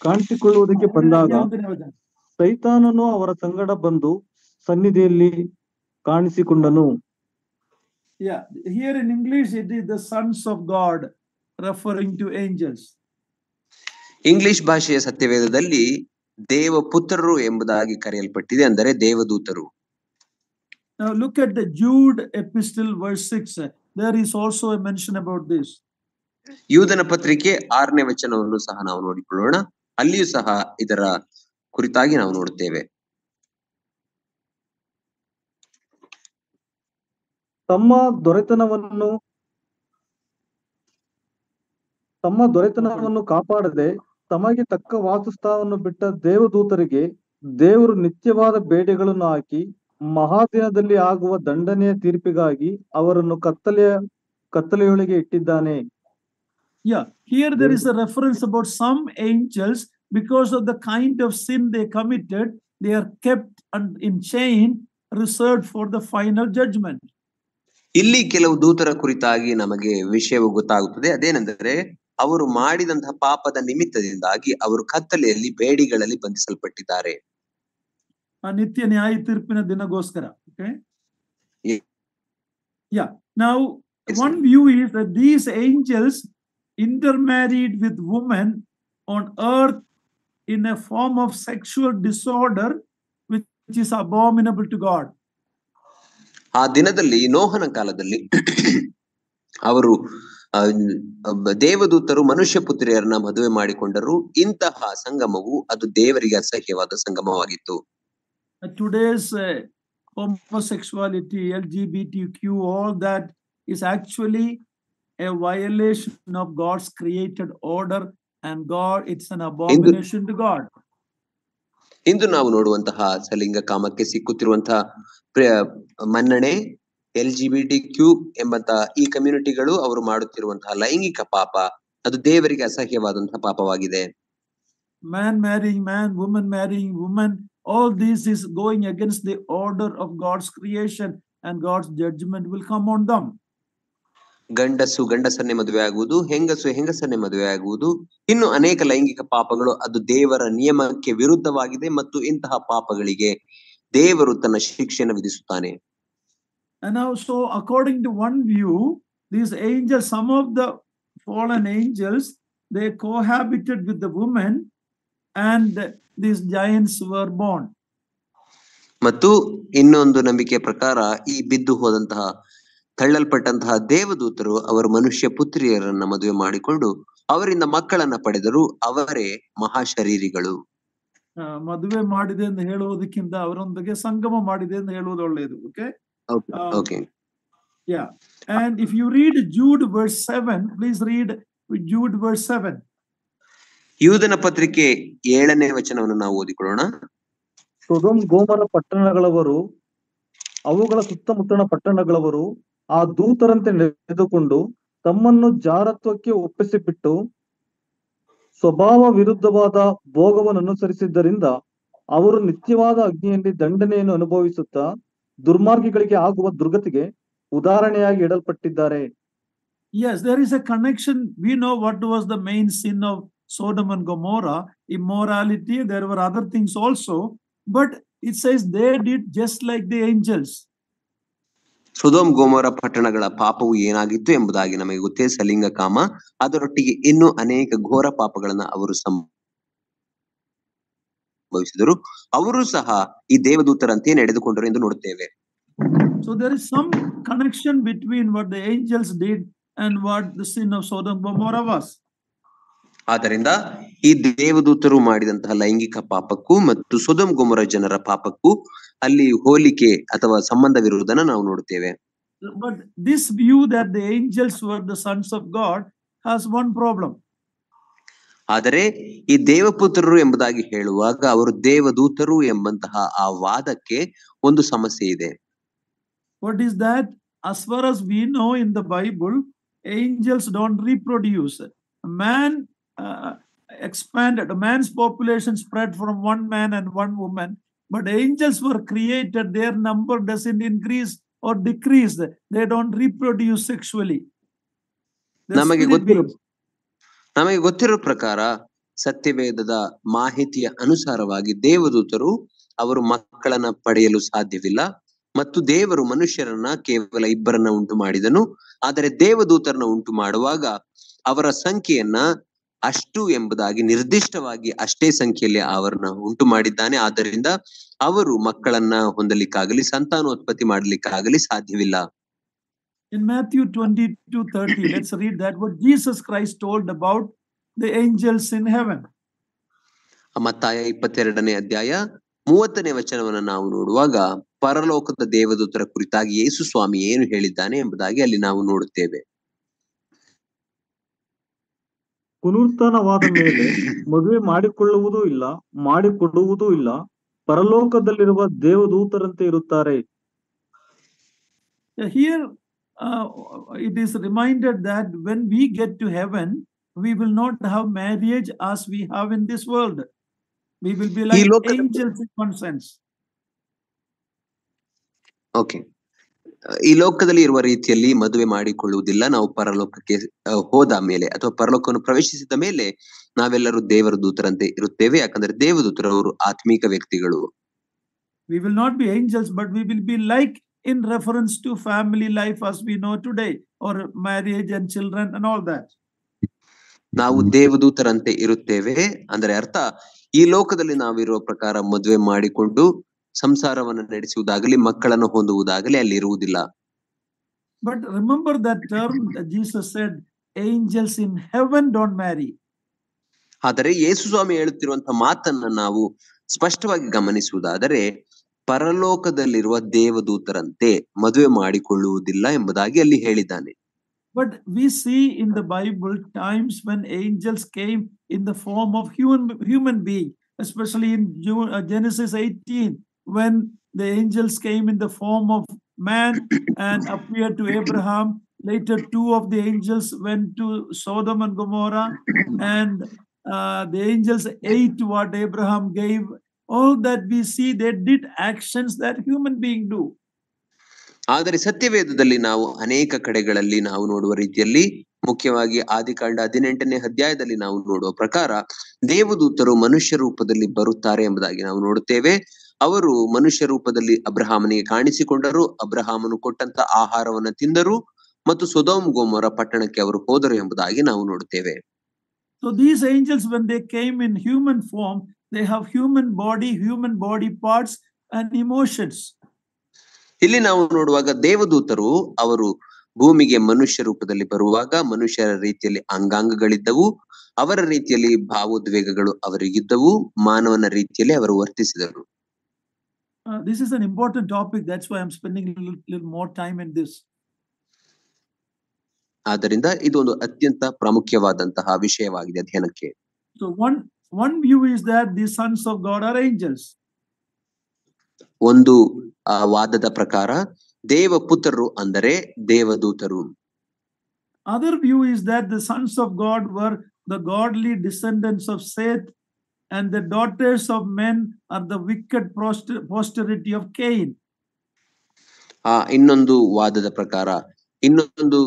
ಕಾಣಿಸಿಕೊಳ್ಳುವುದಕ್ಕೆ ಬಂದಾಗ ಸೈತಾನನು ಅವರ ಸಂಗಡ ಬಂದು ಸನ್ನಿಧಿಯಲ್ಲಿ ಕಾಣಿಸಿಕೊಂಡನು Yeah, here in English it is the sons of God referring to angels. english ಭಾಷೆಯ ಸತ್ಯವೇದದಲ್ಲಿ ದೇವಪುತ್ರರು ಎಂಬುದಾಗಿ ಕರೆಯಲ್ಪಟ್ಟಿದೆ ಅಂದರೆ ದೇವದೂತರು Now look at the Jude epistle verse 6. There is also a mention about this. Yudana ಪತ್ರಿಕೆ ಆರನೇ ವಚನವನ್ನು ಸಹ ನಾವು ನೋಡಿಕೊಳ್ಳೋಣ ಅಲ್ಲಿಯೂ ಸಹ ಇದರ ಕುರಿತಾಗಿ ನಾವು ನೋಡುತ್ತೇವೆ ತಮ್ಮ ದೊರೆತನವನ್ನು ತಮ್ಮ ದೊರೆತನವನ್ನು ಕಾಪಾಡದೆ ತಮಗೆ ತಕ್ಕ ವಾಸಸ್ಥಾನವನ್ನು ಬಿಟ್ಟ ದೇವದೂತರಿಗೆ ದೇವರು ನಿತ್ಯವಾದ ಬೇಡೆಗಳನ್ನು ಹಾಕಿ ಮಹಾದಿನದಲ್ಲಿ ಆಗುವ ದಂಡನೆಯ ತೀರ್ಪಿಗಾಗಿ ಅವರನ್ನು ಕತ್ತಲೆಯ ಕತ್ತಲೆಯೊಳಗೆ ಇಟ್ಟಿದ್ದಾನೆ yeah here there is a reference about some angels because of the kind of sin they committed they are kept and in chain reserve for the final judgment ಇಲ್ಲಿ ಕೆಲವು ದೂತರ ಕುರಿತಾಗಿ ನಮಗೆ ವಿಷಯವು ಗೊತ್ತಾಗುತ್ತದೆ ಅದೇನೆಂದರೆ ಅವರು ಮಾಡಿದಂತಹ ಪಾಪದ ನಿಮಿತ್ತದಿಂದಾಗಿ ಅವರು ಕತ್ತಲೆಯಲ್ಲಿ ಬೇಡಿಗಳಲ್ಲಿ ಬಂಧಿಸಲ್ಪಟ್ಟಿದ್ದಾರೆ ನಿತ್ಯ ನ್ಯಾಯ ತೀರ್ಪಿನ ದಿನಗೋಸ್ಕರ ಒನ್ ವ್ಯೂ ಇಸ್ ನಾವು these angels intermarried with women on earth in a form of disorder desire which abominable to God ಆ ದಿನದಲ್ಲಿ ನೋಹನ ಕಾಲದಲ್ಲಿ ಅವರು ದೇವದೂತರು ಮನುಷ್ಯ ಪುತ್ರಿಯರನ್ನ ಮದುವೆ ಮಾಡಿಕೊಂಡರು ಇಂತಹ ಸಂಗಮವು ಅದು ದೇವರಿಗೆ ಅಸಹ್ಯವಾದ ಸಂಗಮವಾಗಿತ್ತು today's homosexuality L G Q all that is actually a violation of God's created order and God it's an abomination to God ಇಂದು ನಾವು ನೋಡುವಂತಹ ಸಲಿಂಗ ಕಾಮಕ್ಕೆ ಸಿಕ್ಕುತ್ತಿರುವಂತಹ ಮನ್ನಣೆ L G B T Q ಎಂಬಂತಹ ಈ ಕಮ್ಯುನಿಟಿಗಳು ಅವರು ಮಾಡುತ್ತಿರುವಂತಹ ಲೈಂಗಿಕ ಪಾಪ ಅದು ದೇವರಿಗೆ ಅಸಹ್ಯವಾದಂತಹ ಪಾಪವಾಗಿದೆ man marrying man women marrying women all these is going against the order of God's creation and God's judgment will come on them ಗಂಡಸು ಗಂಡಸನ್ನೇ ಮದುವೆ ಆಗುವುದು ಹೆಂಗಸು ಹೆಂಗಸನ್ನೇ ಮದುವೆ ಆಗುವುದು ಇನ್ನು ಅನೇಕ ಲೈಂಗಿಕ ಪಾಪಗಳು ಅದು ದೇವರ ನಿಯಮಕ್ಕೆ ವಿರುದ್ಧವಾಗಿದೆ ಮತ್ತು ಇಂತಹ ಪಾಪಗಳಿಗೆ ದೇವರು ತನ್ನ ಶಿಕ್ಷೆಯನ್ನು ವಿಧಿಸುತ್ತಾನೆ And also, according of the cohabited the and ಮತ್ತು ಇನ್ನೊಂದು ನಂಬಿಕೆ ಪ್ರಕಾರ ಈ ಬಿದ್ದು ಹೋದಂತಹ ತಳ್ಳಲ್ಪಟ್ಟಂತಹ ದೇವದೂತರು ಅವರ ಮನುಷ್ಯ ಪುತ್ರಿಯರನ್ನ ಮದುವೆ ಮಾಡಿಕೊಂಡು ಅವರಿಂದ ಮಕ್ಕಳನ್ನ ಪಡೆದರು ಅವರೇ ಮಹಾಶರೀರಿಗಳು ಮದುವೆ ಮಾಡಿದೆ ಎಂದು ಹೇಳುವುದಕ್ಕಿಂತ ಅವರೊಂದಿಗೆ ಸಂಗಮ ಮಾಡಿದೆ ಎಂದು ಹೇಳುವುದು ಒಳ್ಳೆಯದು okay okay yeah and if you read Jude verse seven please read Jude verse seven ಯೂದನ ಪತ್ರಿಕೆ ಏಳನೇ ವಚನವನ್ನು ನಾವು ಓದಿಕೊಳ್ಳೋಣ ಸೊದೋಮ್ ಗೋಮರ ಪಟ್ಟಣಗಳವರು ಅವುಗಳ ಸುತ್ತಮುತ್ತಲಿನ ಪಟ್ಟಣಗಳವರು ಆ ದೂತರಂತೆ ನಡೆದುಕೊಂಡು ತಮ್ಮನ್ನು ಜಾರತ್ವಕ್ಕೆ ಒಪ್ಪಿಸಿಬಿಟ್ಟು ಸ್ವಭಾವ ವಿರುದ್ಧವಾದ ಭೋಗವನ್ನು ಅನುಸರಿಸಿದ್ದರಿಂದ ಅವರು ನಿತ್ಯವಾದ ಅಗ್ನಿಯಲ್ಲಿ ದಂಡನೆಯನ್ನು ಅನುಭವಿಸುತ್ತಾ ದುರ್ಮಾರ್ಗಿಗಳಿಗೆ ಆಗುವ ದುರ್ಗತಿಗೆ ಉದಾಹರಣೆಯಾಗಿ ಇಡಲ್ಪಟ್ಟಿದ್ದಾರೆ yes there is a connection we know what was the main sin of sodom and gomorrah immorality there were other things also but it says they did just like the angels Sodom Gomorrah ಪಟ್ಟಣಗಳ ಪಾಪವು ಏನಾಗಿತ್ತು ಎಂಬುದಾಗಿ ನಮಗೆ ಗೊತ್ತೇ ಸಲಿಂಗ ಕಾಮ ಅದರೊಟ್ಟಿಗೆ ಇನ್ನೂ ಅನೇಕ ಘೋರ ಪಾಪಗಳನ್ನ ಅವರು ಸಂಭವಿಸಿದರು ಅವರು ಸಹ ಈ ದೇವದೂತರಂತೆ ನಡೆದುಕೊಂಡರು ಎಂದು ನೋಡುತ್ತೇವೆ so there is some connection between what the angels did and what the sin of Sodom was ಆದ್ದರಿಂದ ಈ ದೇವದೂತರು ಮಾಡಿದಂತಹ ಲೈಂಗಿಕ ಪಾಪಕ್ಕೂ ಮತ್ತು ಸುಧಮ್ ಗೋಮರ ಜನರ ಪಾಪಕ್ಕೂ ಅಲ್ಲಿ ಹೋಲಿಕೆ ಅಥವಾ ಸಂಬಂಧವಿರುವುದನ್ನು ನಾವು ನೋಡುತ್ತೇವೆ but this view that the angels were the sons of God has one problem ಆದರೆ ಈ ದೇವಪುತ್ರರು ಎಂಬುದಾಗಿ ಹೇಳುವಾಗ ಅವರು ದೇವದೂತರು ಎಂಬಂತಹ ಆ ವಾದಕ್ಕೆ ಒಂದು ಸಮಸ್ಯೆ ಇದೆ what is that as far as we know in the bible angels don't reproduce man expanded man's population spread from one man and one women But angels were created, their number doesn't increase or decrease. They don't reproduce sexually. ನಮಗೆ ಗೊತ್ತಿರೋ ನಮಗೆ ಗೊತ್ತಿರೋ ಪ್ರಕಾರ ಸತ್ಯವೇದದ ಮಾಹಿತಿಯ ಅನುಸಾರವಾಗಿ ದೇವದೂತರು ಅವರು ಮಕ್ಕಳನ್ನ ಪಡೆಯಲು ಸಾಧ್ಯವಿಲ್ಲ ಮತ್ತು ದೇವರು ಮನುಷ್ಯರನ್ನ ಕೇವಲ ಇಬ್ಬರನ್ನ ಉಂಟು ಮಾಡಿದನು ಆದರೆ ದೇವದೂತರನ್ನ ಉಂಟು ಮಾಡುವಾಗ ಅವರ ಸಂಖ್ಯೆಯನ್ನ ಅಷ್ಟು ಎಂಬುದಾಗಿ ನಿರ್ದಿಷ್ಟವಾಗಿ ಅಷ್ಟೇ ಸಂಖ್ಯೆಯಲ್ಲಿ ಅವರನ್ನ ಉಂಟು ಮಾಡಿದ್ದಾನೆ ಆದ್ದರಿಂದ ಅವರು ಮಕ್ಕಳನ್ನ ಹೊಂದಲಿಕ್ಕಾಗಲಿ ಸಂತಾನೋತ್ಪತ್ತಿ ಮಾಡಲಿಕ್ಕಾಗಲಿ ಸಾಧ್ಯವಿಲ್ಲ In Matthew 22 what Jesus Christ told about the angels in heaven. ಮತ್ತಾಯ ಇಪ್ಪತ್ತೆರಡನೇ ಅಧ್ಯಾಯ ಮೂವತ್ತನೇ ವಚನವನ್ನು ನಾವು ನೋಡುವಾಗ ಪರಲೋಕದ ದೇವದೂತರ ಕುರಿತಾಗಿ ಯೇಸು ಸ್ವಾಮಿ ಏನು ಹೇಳಿದ್ದಾನೆ ಎಂಬುದಾಗಿ ಅಲ್ಲಿ ನಾವು ನೋಡುತ್ತೇವೆ ಪುನರುತ್ಥಾನವಾದ ಮೇಲೆ ಮದುವೆ ಮಾಡಿಕೊಳ್ಳುವುದೂ ಇಲ್ಲ ಮಾಡಿಕೊಡುವುದೂ ಇಲ್ಲ ಪರಲೋಕದಲ್ಲಿರುವ ದೇವದೂತರಂತೆ ಇರುತ್ತಾರೆ here it reminded that when we get to heaven we will not have marriage in this world will okay ಈ ಲೋಕದಲ್ಲಿ ಇರುವ ರೀತಿಯಲ್ಲಿ ಮದುವೆ ಮಾಡಿಕೊಳ್ಳುವುದಿಲ್ಲ ನಾವು ಪರಲೋಕಕ್ಕೆ ಹೋದ ಮೇಲೆ ಅಥವಾ ಪರಲೋಕವನ್ನು ಪ್ರವೇಶಿಸಿದ ಮೇಲೆ ನಾವೆಲ್ಲರೂ ದೇವರ ದೂತರಂತೆ ಇರುತ್ತೇವೆ ಯಾಕಂದ್ರೆ ಅವರು ಆತ್ಮೀಕ ವ್ಯಕ್ತಿಗಳು we will not be angels but we will be like in reference to family life as we know today or marriage and children and all that ನಾವು ದೇವದೂತರಂತೆ ಇರುತ್ತೇವೆ ಅಂದ್ರೆ ಅರ್ಥ ಈ ಲೋಕದಲ್ಲಿ ನಾವಿರುವ ಪ್ರಕಾರ ಮದುವೆ ಮಾಡಿಕೊಂಡು ಸಂಸಾರವನ್ನು ನಡೆಸುವುದಾಗಲಿ ಮಕ್ಕಳನ್ನು ಹೊಂದುವುದಾಗಲಿ ಅಲ್ಲಿ ಇರುವುದಿಲ್ಲ but remember that term Jesus in heaven don't marry ಆದರೆ ಯೇಸು ಸ್ವಾಮಿ ಹೇಳುತ್ತಿರುವಂತಹ ಮಾತನ್ನ ನಾವು ಸ್ಪಷ್ಟವಾಗಿ ಗಮನಿಸುವುದಾದರೆ ಪರಲೋಕದಲ್ಲಿರುವ ದೇವದೂತರಂತೆ ಮದುವೆ ಮಾಡಿಕೊಳ್ಳುವುದಿಲ್ಲ ಎಂಬುದಾಗಿ ಅಲ್ಲಿ ಹೇಳಿದ್ದಾನೆ but we see in the Bible times when angels came in the form of human human being especially in Genesis eighteen when the angels came in the form of man and appeared to Abraham. Later, two of the angels went to Sodom and Gomorrah, and uh, the angels ate what Abraham gave. All that we see, they did actions that human being do. ಆದರೆ ಸತ್ಯವೇದದಲ್ಲಿ ನಾವು ಅನೇಕ ಕಡೆಗಳಲ್ಲಿ ನಾವು ನೋಡುವ ರೀತಿಯಲ್ಲಿ ಮುಖ್ಯವಾಗಿ ಆದಿಕಾಂಡ ಹದಿನೆಂಟನೇ ಅಧ್ಯಾಯದಲ್ಲಿ ನಾವು ನೋಡುವ ಪ್ರಕಾರ ದೇವದೂತರು ಮನುಷ್ಯ ರೂಪದಲ್ಲಿ ಬರುತ್ತಾರೆ ಎಂಬುದಾಗಿ ನಾವು ನೋಡುತ್ತೇವೆ ಅವರು ಮನುಷ್ಯ ರೂಪದಲ್ಲಿ ಅಬ್ರಹಾಮನಿಗೆ ಕಾಣಿಸಿಕೊಂಡರು ಅಬ್ರಹಾಮನು ಕೊಟ್ಟಂತ ಆಹಾರವನ್ನು ತಿಂದರು ಮತ್ತು ಸೊದೋಮ್ ಗೋಮರ ಪಟ್ಟಣಕ್ಕೆ ಅವರು ಹೋದರು ಎಂಬುದಾಗಿ ನಾವು ನೋಡುತ್ತೇವೆ so these angels when they came in human form, they have human body, human body parts and emotions. ಇಲ್ಲಿ ನಾವು ನೋಡುವಾಗ ದೇವದೂತರು ಅವರು ಭೂಮಿಗೆ ಮನುಷ್ಯ ರೂಪದಲ್ಲಿ ಬರುವಾಗ ಮನುಷ್ಯರ ರೀತಿಯಲ್ಲಿ ಅಂಗಾಂಗಗಳಿದ್ದವು ಅವರ ರೀತಿಯಲ್ಲಿ ಭಾವೋದ್ವೇಗಗಳು ಅವರಿಗಿದ್ದವು ಮಾನವನ ರೀತಿಯಲ್ಲಿ ಅವರು ವರ್ತಿಸಿದರು Uh, this is an important topic. That's why I'm spending a little, more time in this. ಆದ್ದರಿಂದ ಇದು ಒಂದು ಅತ್ಯಂತ ಪ್ರಮುಖವಾದಂತಹ ವಿಷಯವಾಗಿದೆ ಅಧ್ಯಯನಕ್ಕೆ So one one view is that the sons of God are angels. ಒಂದು ವಾದದ ಪ್ರಕಾರ ದೇವಪುತ್ರರು ಅಂದರೆ ದೇವದೂತರು. Other view is that the sons of God were the godly descendants of Seth and the daughters of men are the wicked posterity of Cain. ಆ ಇನ್ನೊಂದು ವಾದದ ಪ್ರಕಾರ ಇನ್ನೊಂದು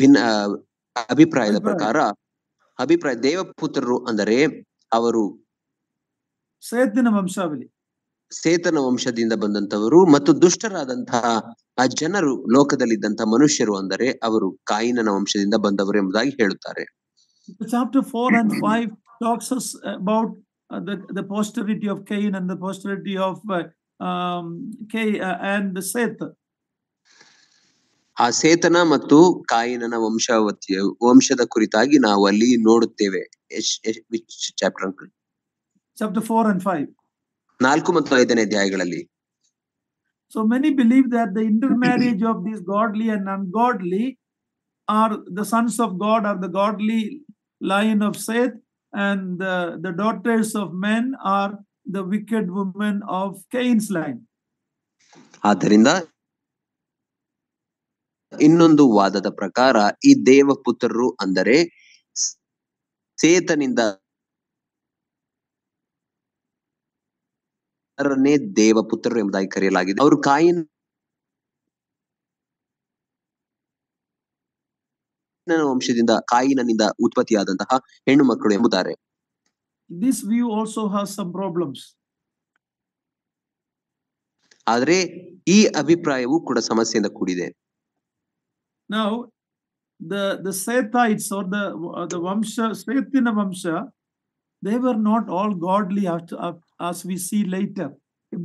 ಭಿನ್ನ ಅಭಿಪ್ರಾಯದ ಪ್ರಕಾರ ಅಭಿಪ್ರಾಯ ದೇವಪುತ್ರರು ಅಂದರೆ ಅವರು ಸೇತನ ವಂಶಾವಳಿ ಸೇತನ ವಂಶದಿಂದ ಬಂದಂತವರು ಮತ್ತು ದುಷ್ಟರಾದಂತಹ ಆ ಜನರು ಲೋಕದಲ್ಲಿದ್ದಂತಹ ಮನುಷ್ಯರು ಅಂದರೆ ಅವರು ಕಾಯಿನನ ವಂಶದಿಂದ ಬಂದವರು ಎಂಬುದಾಗಿ ಹೇಳುತ್ತಾರೆ chapter four and five talks us about uh, the, the posterity of Cain and the posterity of uh, um, uh, ಆ ಸೇತನ ಮತ್ತು ಕಾಯಿನನ ವಂಶಾವತಿಯ ವಂಶದ ಕುರಿತಾಗಿ ನಾವು ಅಲ್ಲಿ ನೋಡುತ್ತೇವೆ ಚಾಪ್ಟರ್ ನಾಲ್ಕು ಮತ್ತು ಐದನೇ ಅಧ್ಯಾಯಗಳಲ್ಲಿ so many believe that the intermarriage of these godly and ungodly are the sons of God are the godly line of Seth and uh, the daughters of men are the wicked women of Cain's line. ಆದ್ದರಿಂದ ಇನ್ನೊಂದು ವಾದದ ಪ್ರಕಾರ ಈ ದೇವಪುತ್ರರು ಅಂದರೆ ಸೇತನಿಂದ ದೇವಪುತ್ರರು ಎಂಬುದಾಗಿ ಕರೆಯಲಾಗಿದೆ ಅವರು coin ವಂಶದಿಂದ ಕಾಯಿನನಿಂದ ಉತ್ಪತ್ತಿಯಾದಂತಹ ಹೆಣ್ಣು ಮಕ್ಕಳು ಎಂಬುದಾರೆ this view also has some problems ಆದರೆ ಈ ಅಭಿಪ್ರಾಯವು ಕೂಡ ಸಮಸ್ಯೆಯಿಂದ ಕೂಡಿದೆ ನಾವು the the Sethites are the the ವಂಶ ಸೇತಿನ ವಂಶ they were not all godly as we see later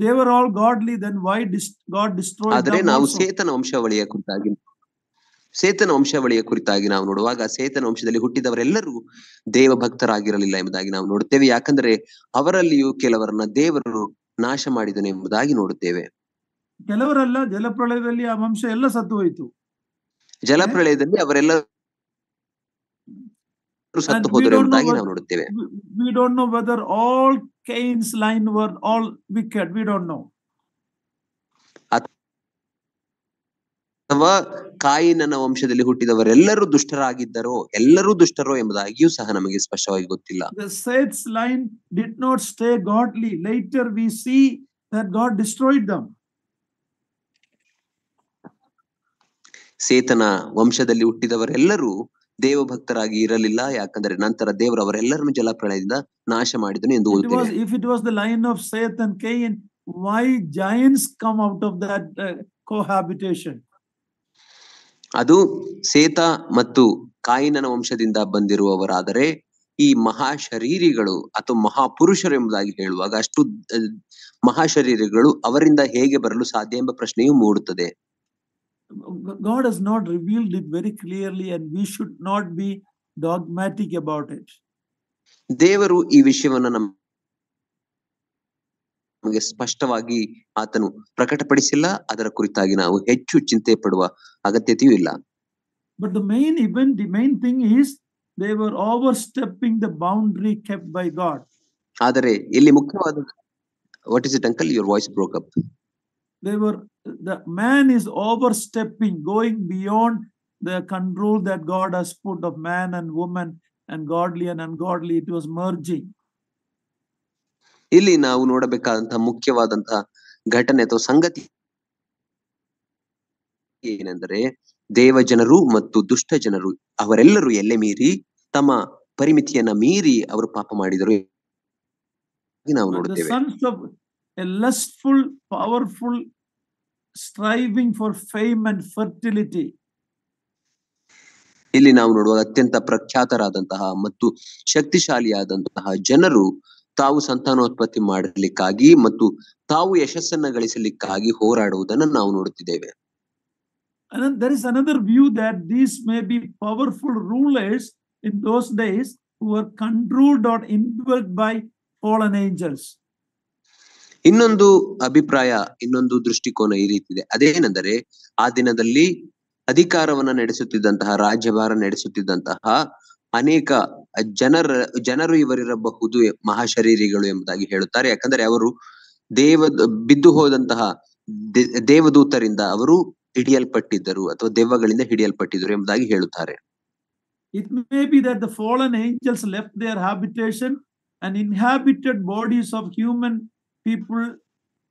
they were all godly then why did God destroy ಆದರೆ ನಾವು ಸೇತನ ವಂಶಾವಳಿಯ ಕುರಿತಾಗಿ ಸೇತನ ವಂಶಾವಳಿಯ ಕುರಿತಾಗಿ ನಾವು ನೋಡುವಾಗ ಸೇತನ ವಂಶದಲ್ಲಿ ಹುಟ್ಟಿದವರೆಲ್ಲರೂ ದೇವ ಭಕ್ತರಾಗಿರಲಿಲ್ಲ ಎಂಬುದಾಗಿ ನಾವು ನೋಡುತ್ತೇವೆ ಯಾಕಂದ್ರೆ ಅವರಲ್ಲಿಯೂ ಕೆಲವರನ್ನ ದೇವರು ನಾಶ ಮಾಡಿದನು ಎಂಬುದಾಗಿ ನೋಡುತ್ತೇವೆ ಕೆಲವರೆಲ್ಲ ಜಲಪ್ರಳಯದಲ್ಲಿ ಆ ವಂಶ ಎಲ್ಲ ಸತ್ತು ಹೋಯಿತು ಜಲಪ್ರಳಯದಲ್ಲಿ ಅವರೆಲ್ಲ ಸತ್ತು ಹೋದರು ಎಂಬುದಾಗಿ ನಾವು ನೋಡುತ್ತೇವೆ we don't know all Cain's line were all wicked we don't know ಅಥವಾ ಕಾಯಿನನ ವಂಶದಲ್ಲಿ ಹುಟ್ಟಿದವರೆಲ್ಲರೂ ದುಷ್ಟರಾಗಿದ್ದರೋ ಎಲ್ಲರೂ ದುಷ್ಟರೋ ಎಂಬುದಾಗಿಯೂ ಸಹ ನಮಗೆ ಸ್ಪಷ್ಟವಾಗಿ ಗೊತ್ತಿಲ್ಲ the saints line did not stay godly later we see that god destroyed ಸೇತನ ವಂಶದಲ್ಲಿ ಹುಟ್ಟಿದವರೆಲ್ಲರೂ ದೇವಭಕ್ತರಾಗಿ ಇರಲಿಲ್ಲ ಯಾಕಂದ್ರೆ ನಂತರ ದೇವರು ಅವರೆಲ್ಲರನ್ನು ಜಲಪ್ರಳಯದಿಂದ ನಾಶ ಮಾಡಿದನು ಎಂದು if if it was the line of Seth and Cain why giants come out of uh, ಅದು ಸೇತ ಮತ್ತು ಕಾಯಿನನ ವಂಶದಿಂದ ಬಂದಿರುವವರಾದರೆ ಈ ಮಹಾಶರೀರಿಗಳು ಅಥವಾ ಮಹಾಪುರುಷರು ಎಂಬುದಾಗಿ ಹೇಳುವಾಗ ಅಷ್ಟು ಮಹಾಶರೀರಿಗಳು ಅವರಿಂದ ಹೇಗೆ ಬರಲು ಸಾಧ್ಯ ಎಂಬ ಪ್ರಶ್ನೆಯೂ ಮೂಡುತ್ತದೆ God has not revealed it very clearly and we should not be dogmatic about it. ದೇವರು ಈ ವಿಷಯವನ್ನು ನಮ್ಮ ನಮಗೆ ಸ್ಪಷ್ಟವಾಗಿ ಆತನು ಪ್ರಕಟಪಡಿಸಿಲ್ಲ ಅದರ ಕುರಿತಾಗಿ ನಾವು ಹೆಚ್ಚು ಚಿಂತೆ ಪಡುವ ಅಗತ್ಯತೆಯೂ ಇಲ್ಲ but the main event the main thing is they were overstepping the boundary kept by God ಆದರೆ ಇಲ್ಲಿ ಮುಖ್ಯವಾದ what is it uncle your voice broke up they were the man is overstepping going beyond the control that God has put of man and woman and godly and ungodly it was merging ಇಲ್ಲಿ ನಾವು ನೋಡಬೇಕಾದಂತಹ ಮುಖ್ಯವಾದಂತಹ ಘಟನೆ ಅಥವಾ ಸಂಗತಿ ಏನೆಂದರೆ ದೇವಜನರು ಮತ್ತು ದುಷ್ಟ ಜನರು ಅವರೆಲ್ಲರೂ ಎಲ್ಲೆ ಮೀರಿ ತಮ್ಮ ಪರಿಮಿತಿಯನ್ನ ಮೀರಿ ಅವರು ಪಾಪ ಮಾಡಿದರು ನಾವು ನೋಡುತ್ತೇವೆ powerful striving for fame and fertility ಇಲ್ಲಿ ನಾವು ನೋಡುವಾಗ ಅತ್ಯಂತ ಪ್ರಖ್ಯಾತರಾದಂತಹ ಮತ್ತು ಶಕ್ತಿಶಾಲಿಯಾದಂತಹ ಜನರು ತಾವು ಸಂತಾನೋತ್ಪತ್ತಿ ಮಾಡಲಿಕ್ಕಾಗಿ ಮತ್ತು ತಾವು ಯಶಸ್ಸನ್ನ ಗಳಿಸಲಿಕ್ಕಾಗಿ ಹೋರಾಡುವುದನ್ನು ನಾವು ನೋಡುತ್ತಿದ್ದೇವೆ there is another view that these may be powerful rulers in those days who controlled by ಇನ್ನೊಂದು ಅಭಿಪ್ರಾಯ ಇನ್ನೊಂದು ದೃಷ್ಟಿಕೋನ ಈ ರೀತಿ ಇದೆ ಅದೇನೆಂದರೆ ಆ ದಿನದಲ್ಲಿ ಅಧಿಕಾರವನ್ನ ನಡೆಸುತ್ತಿದ್ದಂತಹ ರಾಜ್ಯಭಾರ ನಡೆಸುತ್ತಿದ್ದಂತಹ ಅನೇಕ ಜನರ ಜನರು ಇವರಿರಬಹುದು ಮಹಾಶರೀರಿಗಳು ಎಂಬುದಾಗಿ ಹೇಳುತ್ತಾರೆ ಯಾಕಂದರೆ ಅವರು ದೇವ ಬಿದ್ದು ಹೋದಂತಹ ದೇವದೂತರಿಂದ ಅವರು ಹಿಡಿಯಲ್ಪಟ್ಟಿದ್ದರು ಅಥವಾ ದೆವ್ವಗಳಿಂದ ಹಿಡಿಯಲ್ಪಟ್ಟಿದ್ದರು ಎಂಬುದಾಗಿ ಹೇಳುತ್ತಾರೆ it may be that the fallen angels left their habitation and inhabited bodies of human people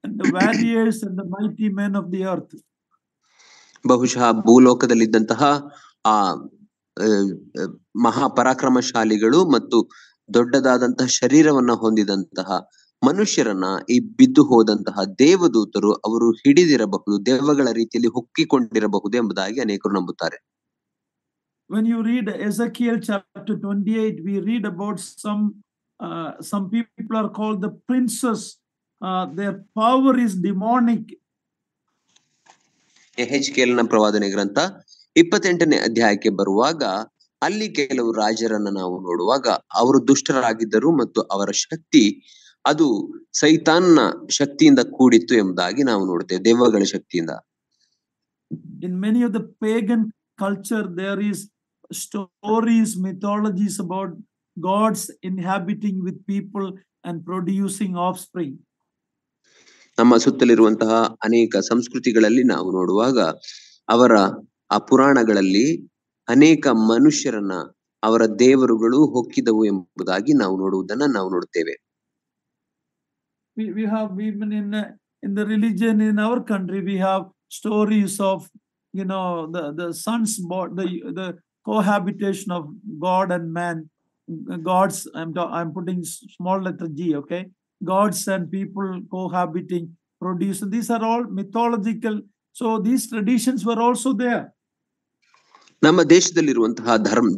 and warriors and the mighty man of the earth ಬಹುಶಃ ಭೂಲೋಕದಲ್ಲಿದ್ದಂತಹ ಆ ಮಹಾ ಪರಾಕ್ರಮಶಾಲಿಗಳು ಮತ್ತು ದೊಡ್ಡದಾದಂತಹ ಶರೀರವನ್ನ ಹೊಂದಿದಂತಹ ಮನುಷ್ಯರನ್ನ ಈ ಬಿದ್ದು ಹೋದಂತಹ ದೇವದೂತರು ಅವರು ಹಿಡಿದಿರಬಹುದು ದೇವಗಳ ರೀತಿಯಲ್ಲಿ ಹೊಕ್ಕಿಕೊಂಡಿರಬಹುದು ಎಂಬುದಾಗಿ ಅನೇಕರು ನಂಬುತ್ತಾರೆ when you read Ezekiel chapter 28, we read about some uh, some people are called the princes. Uh, their power is demonic. ನ ಪ್ರವಾದನೆ ಗ್ರಂಥ ಇಪ್ಪತ್ತೆಂಟನೇ ಅಧ್ಯಾಯಕ್ಕೆ ಬರುವಾಗ ಅಲ್ಲಿ ಕೆಲವು ರಾಜರನ್ನ ನಾವು ನೋಡುವಾಗ ಅವರು ದುಷ್ಟರಾಗಿದ್ದರು ಮತ್ತು ಅವರ ಶಕ್ತಿ ಅದು ಸೈತಾನ್ನ ಶಕ್ತಿಯಿಂದ ಕೂಡಿತ್ತು ಎಂಬುದಾಗಿ ನಾವು ನೋಡ್ತೇವೆ ದೇವಗಳ ಶಕ್ತಿಯಿಂದ in many of the pagan culture there is stories mythologies about gods inhabiting with people and producing offspring ನಮ್ಮ ಸುತ್ತಲಿರುವಂತಹ ಅನೇಕ ಸಂಸ್ಕೃತಿಗಳಲ್ಲಿ ನಾವು ನೋಡುವಾಗ ಅವರ ಆ ಪುರಾಣಗಳಲ್ಲಿ ಅನೇಕ ಮನುಷ್ಯರನ್ನ ಅವರ ದೇವರುಗಳು ಹೊಕ್ಕಿದವು ಎಂಬುದಾಗಿ ನಾವು ನೋಡುವುದನ್ನ ನಾವು ನೋಡುತ್ತೇವೆ we, have even in the religion in our country we have stories of you know the the son's the the cohabitation of god and man gods i'm i'm putting small letter g okay gods and people cohabiting produce these are all mythological so these traditions were also there ನಮ್ಮ ದೇಶದಲ್ಲಿರುವಂತಹ ಧರ್ಮ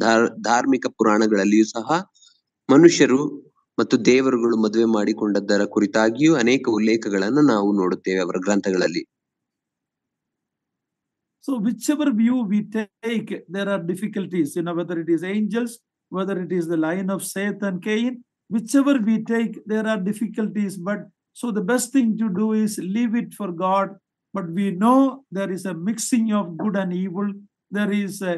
ಧಾರ್ಮಿಕ ಪುರಾಣಗಳಲ್ಲಿಯೂ ಸಹ ಮನುಷ್ಯರು ಮತ್ತು ದೇವರುಗಳು ಮದುವೆ ಮಾಡಿಕೊಂಡದ್ದರ ಕುರಿತಾಗಿಯೂ ಅನೇಕ ಉಲ್ಲೇಖಗಳನ್ನು ನಾವು ನೋಡುತ್ತೇವೆ ಅವರ ಗ್ರಂಥಗಳಲ್ಲಿ so which whether it is angels whether it is the line of Seth and Cain which we there are difficulties but so the best thing to do is leave it for God but we know there is a mixing of good and evil there is a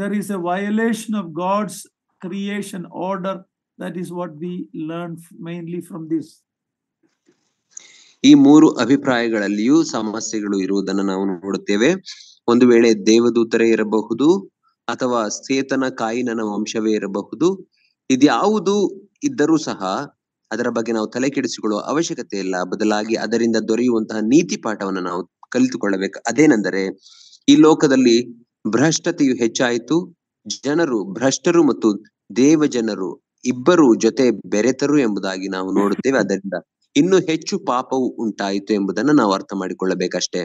there is a violation of God's creation order. That is what we learn mainly from this. ಈ ಮೂರು ಅಭಿಪ್ರಾಯಗಳಲ್ಲಿಯೂ ಸಮಸ್ಯೆಗಳು ಇರುವುದನ್ನು ನಾವು ನೋಡುತ್ತೇವೆ ಒಂದು ವೇಳೆ ದೇವದೂತರೇ ಇರಬಹುದು ಅಥವಾ ಸೇತನ ಕಾಯಿನನ ವಂಶವೇ ಇರಬಹುದು ಇದ್ಯಾವುದು ಇದ್ದರೂ ಸಹ ಅದರ ಬಗ್ಗೆ ನಾವು ತಲೆ ಕೆಡಿಸಿಕೊಳ್ಳುವ ಅವಶ್ಯಕತೆ ಇಲ್ಲ ಬದಲಾಗಿ ಅದರಿಂದ ದೊರೆಯುವಂತಹ ನೀತಿ ಪಾಠವನ್ನು ನಾವು ಕಲಿತುಕೊಳ್ಳಬೇಕು ಅದೇನೆಂದರೆ ಈ ಲೋಕದಲ್ಲಿ ಭ್ರಷ್ಟತೆಯು ಹೆಚ್ಚಾಯಿತು ಜನರು ಭ್ರಷ್ಟರು ಮತ್ತು ದೇವ ಜನರು ಇಬ್ಬರು ಜೊತೆ ಬೆರೆತರು ಎಂಬುದಾಗಿ ನಾವು ನೋಡುತ್ತೇವೆ ಅದರಿಂದ ಇನ್ನು ಹೆಚ್ಚು ಪಾಪವು ಉಂಟಾಯಿತು ಎಂಬುದನ್ನ ನಾವು ಅರ್ಥ ಮಾಡಿಕೊಳ್ಳಬೇಕಷ್ಟೇ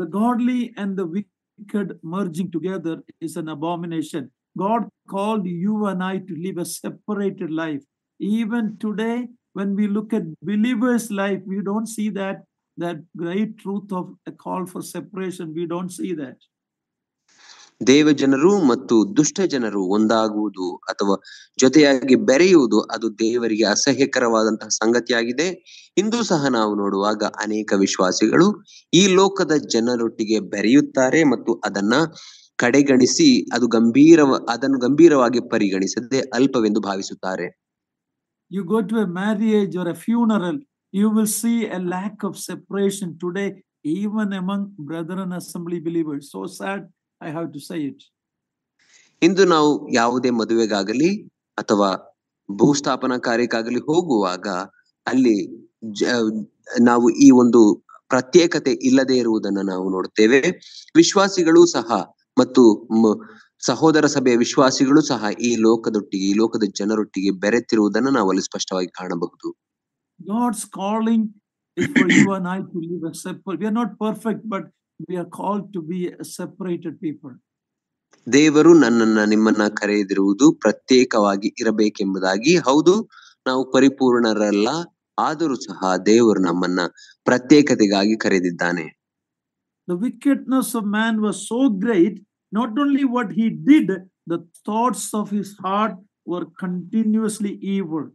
The godly and the wicked merging together is an abomination. God called you and I to live a separated life. Even today, when we look at believers' life, we don't see that that great truth of a call for separation. We don't see that. ದೇವ ಜನರು ಮತ್ತು ದುಷ್ಟ ಜನರು ಒಂದಾಗುವುದು ಅಥವಾ ಜೊತೆಯಾಗಿ ಬೆರೆಯುವುದು ಅದು ದೇವರಿಗೆ ಅಸಹ್ಯಕರವಾದಂತಹ ಸಂಗತಿಯಾಗಿದೆ ಇಂದು ಸಹ ನಾವು ನೋಡುವಾಗ ಅನೇಕ ವಿಶ್ವಾಸಿಗಳು ಈ ಲೋಕದ ಜನರೊಟ್ಟಿಗೆ ಬೆರೆಯುತ್ತಾರೆ ಮತ್ತು ಅದನ್ನ ಕಡೆಗಣಿಸಿ ಅದು ಗಂಭೀರ ಅದನ್ನು ಗಂಭೀರವಾಗಿ ಪರಿಗಣಿಸದೆ ಅಲ್ಪವೆಂದು ಭಾವಿಸುತ್ತಾರೆ you go to a marriage or a funeral you will see a lack of separation today even among brother and assembly believers so sad I have to say it ಇಂದು ನಾವು ಯಾವುದೇ ಮದುವೆಗಾಗಲಿ ಅಥವಾ ಭೂಸ್ಥಾಪನಾ ಕಾರ್ಯಕ್ಕಾಗಲಿ ಹೋಗುವಾಗ ಅಲ್ಲಿ ನಾವು ಈ ಒಂದು ಪ್ರತ್ಯೇಕತೆ ಇಲ್ಲದೆ ಇರುವುದನ್ನು ನಾವು ನೋಡುತ್ತೇವೆ ವಿಶ್ವಾಸಿಗಳು ಸಹ ಮತ್ತು ಸಹೋದರ ಸಭೆಯ ವಿಶ್ವಾಸಿಗಳು ಸಹ ಈ ಲೋಕದೊಟ್ಟಿಗೆ ಈ ಲೋಕದ ಜನರೊಟ್ಟಿಗೆ ಬೆರೆತಿರುವುದನ್ನು ನಾವು ಅಲ್ಲಿ ಸ್ಪಷ್ಟವಾಗಿ ಕಾಣಬಹುದು God's calling but we are called to be separated people ದೇವರು ನನ್ನನ್ನ ನಿಮ್ಮನ್ನ ಕರೆಯದಿರುವುದು ಪ್ರತ್ಯೇಕವಾಗಿ ಇರಬೇಕೆಂಬುದಾಗಿ ಹೌದು ನಾವು ಪರಿಪೂರ್ಣರಲ್ಲ ಆದರೂ ಸಹ ದೇವರು ನಮ್ಮನ್ನ ಪ್ರತ್ಯೇಕತೆಗಾಗಿ ಕರೆದಿದ್ದಾನೆ the wickedness of man was so great not only what he did the thoughts of his heart were continuously evil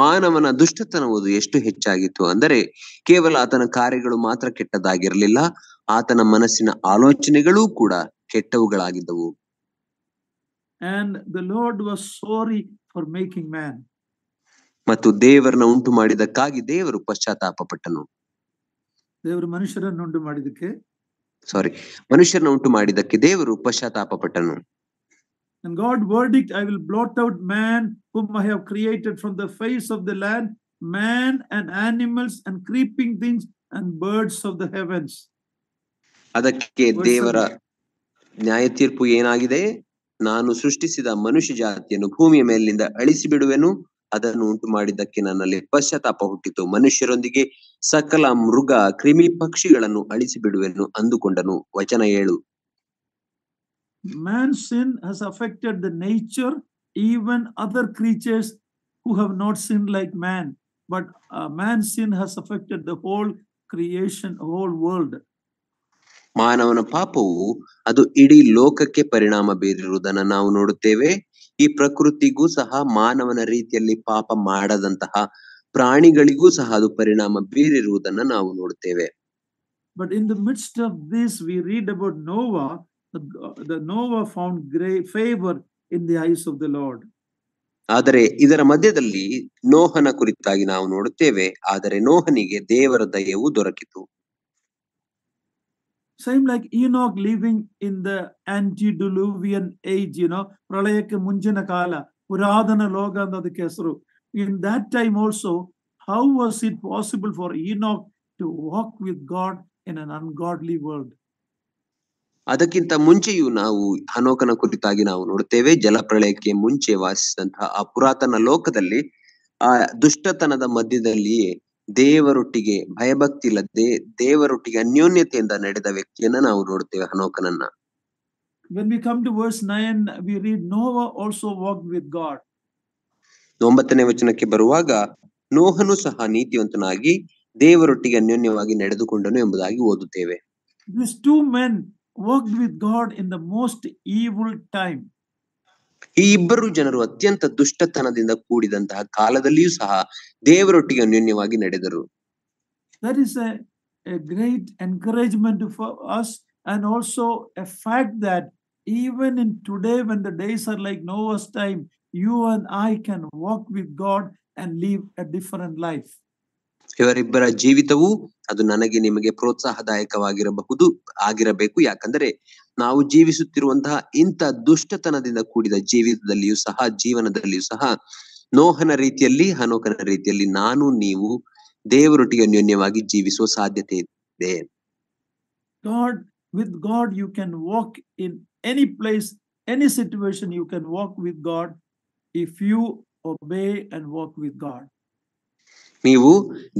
ಮಾನವನ ದುಷ್ಟತನವುದು ಎಷ್ಟು ಹೆಚ್ಚಾಗಿತ್ತು ಅಂದರೆ ಕೇವಲ ಆತನ ಕಾರ್ಯಗಳು ಮಾತ್ರ ಕೆಟ್ಟದಾಗಿರಲಿಲ್ಲ ಆತನ ಮನಸ್ಸಿನ ಆಲೋಚನೆಗಳೂ ಕೂಡ ಕೆಟ್ಟವುಗಳಾಗಿದ್ದವು ಮತ್ತು ದೇವರನ್ನ ಉಂಟು ಮಾಡಿದಕ್ಕಾಗಿ ದೇವರು ಪಶ್ಚಾತ್ತಾಪ ಪಟ್ಟನು ದೇವರು ಮನುಷ್ಯರನ್ನು ಉಂಟು ಮಾಡಿದಕ್ಕೆ ಸಾರಿ ಮನುಷ್ಯರನ್ನ ಉಂಟು ಮಾಡಿದಕ್ಕೆ ದೇವರು ಪಶ್ಚಾತ್ತಾಪ ಪಟ್ಟನು And God verdict, I will blot out man whom I have created from the face of the land, man and animals and creeping things and birds of the heavens. ಅದಕ್ಕೆ ದೇವರ ನ್ಯಾಯ ತೀರ್ಪು ಏನಾಗಿದೆ ನಾನು ಸೃಷ್ಟಿಸಿದ ಮನುಷ್ಯ ಜಾತಿಯನ್ನು ಭೂಮಿಯ ಮೇಲಿನಿಂದ ಅಳಿಸಿ ಬಿಡುವೆನು ಅದನ್ನು ಉಂಟು ಮಾಡಿದ್ದಕ್ಕೆ ನನ್ನಲ್ಲಿ ಪಶ್ಚಾತ್ತಾಪ ಹುಟ್ಟಿತು ಮನುಷ್ಯರೊಂದಿಗೆ ಸಕಲ ಮೃಗ ಕ್ರಿಮಿ ಪಕ್ಷಿಗಳನ್ನು ಅಳಿಸಿ ಬಿಡುವೆನು ಅಂದುಕೊಂಡನು ವಚನ ಏಳು man's sin has affected the nature, even other creatures who have not sinned like man. But uh, man's sin has affected the whole creation, whole world. ಮಾನವನ ಪಾಪವು ಅದು ಇಡೀ ಲೋಕಕ್ಕೆ ಪರಿಣಾಮ ಬೀರಿರುವುದನ್ನು ನಾವು ನೋಡುತ್ತೇವೆ ಈ ಪ್ರಕೃತಿಗೂ ಸಹ ಮಾನವನ ರೀತಿಯಲ್ಲಿ ಪಾಪ ಮಾಡದಂತಹ ಪ್ರಾಣಿಗಳಿಗೂ ಸಹ ಅದು ಪರಿಣಾಮ ಬೀರಿರುವುದನ್ನು ನಾವು ನೋಡುತ್ತೇವೆ but in the midst of this we read about Noah the Noah found great favor in the eyes of the ಆದರೆ ಇದರ ಮಧ್ಯದಲ್ಲಿ ನೋಹನ ಕುರಿತಾಗಿ ನಾವು ನೋಡುತ್ತೇವೆ ಆದರೆ ನೋಹನಿಗೆ ದೇವರ ದಯವು ದೊರಕಿತು ಸೈಮ್ ಲೈಕ್ ಈ living living the antediluvian age you ಪ್ರಳಯಕ್ಕೆ ಮುಂಚಿನ ಕಾಲ ಪುರಾತನ ಲೋಕ ಅಂತ ಹೆಸರು in that time also how was it possible for Enoch to walk with God in an ungodly world ಅದಕ್ಕಿಂತ ಮುಂಚೆಯೂ ನಾವು ಹನೋಕನ ಕುರಿತಾಗಿ ನಾವು ನೋಡುತ್ತೇವೆ ಜಲಪ್ರಳಯಕ್ಕೆ ಮುಂಚೆ ವಾಸಿಸಿದಂತಹ ಆ ಪುರಾತನ ಲೋಕದಲ್ಲಿ ಆ ದುಷ್ಟತನದ ಮಧ್ಯದಲ್ಲಿಯೇ ದೇವರೊಟ್ಟಿಗೆ ಭಯಭಕ್ತಿ ಇಲ್ಲದೆ ದೇವರೊಟ್ಟಿಗೆ ಅನ್ಯೋನ್ಯತೆಯಿಂದ ನಡೆದ ವ್ಯಕ್ತಿಯನ್ನ ನಾವು ನೋಡುತ್ತೇವೆ ಹನೋಕನನ್ನ when we come to verse 9 we read noah also walked with god ಒಂಬತ್ತನೇ ವಚನಕ್ಕೆ ಬರುವಾಗ ನೋಹನು ಸಹ ನೀತಿವಂತನಾಗಿ ದೇವರೊಟ್ಟಿಗೆ ಅನ್ಯೋನ್ಯವಾಗಿ ನಡೆದುಕೊಂಡನು ಎಂಬುದಾಗಿ ಓದುತ್ತೇವೆ these two men walked with God in the most evil time ಈ ಇಬ್ಬರು ಜನರು ಅತ್ಯಂತ ದುಷ್ಟತನದಿಂದ ಕೂಡಿದಂತಹ ಕಾಲದಲ್ಲಿಯೂ ಸಹ ದೇವರೊಟ್ಟಿಗೆ ಅನ್ಯೋನ್ಯವಾಗಿ ನಡೆದರು there is a great encouragement for us and also a fact that even in today when the days are like Noah's time you and I can walk with God and live a different life ಇವರಿಬ್ಬರ ಜೀವಿತವು ಅದು ನನಗೆ ನಿಮಗೆ ಪ್ರೋತ್ಸಾಹದಾಯಕವಾಗಿರಬಹುದು ಆಗಿರಬೇಕು ಯಾಕಂದರೆ ನಾವು ಜೀವಿಸುತ್ತಿರುವಂತಹ ಇಂಥ ದುಷ್ಟತನದಿಂದ ಕೂಡಿದ ಜೀವಿತದಲ್ಲಿಯೂ ಸಹ ಜೀವನದಲ್ಲಿಯೂ ಸಹ ನೋಹನ ರೀತಿಯಲ್ಲಿ ಹನೋಕನ ರೀತಿಯಲ್ಲಿ ನಾನು ನೀವು ದೇವರೊಟ್ಟಿಗೆ ಅನ್ಯೋನ್ಯವಾಗಿ ಜೀವಿಸುವ ಸಾಧ್ಯತೆ ಇದೆ God with God you can walk in any place any situation you can walk with God if you obey and walk with God ನೀವು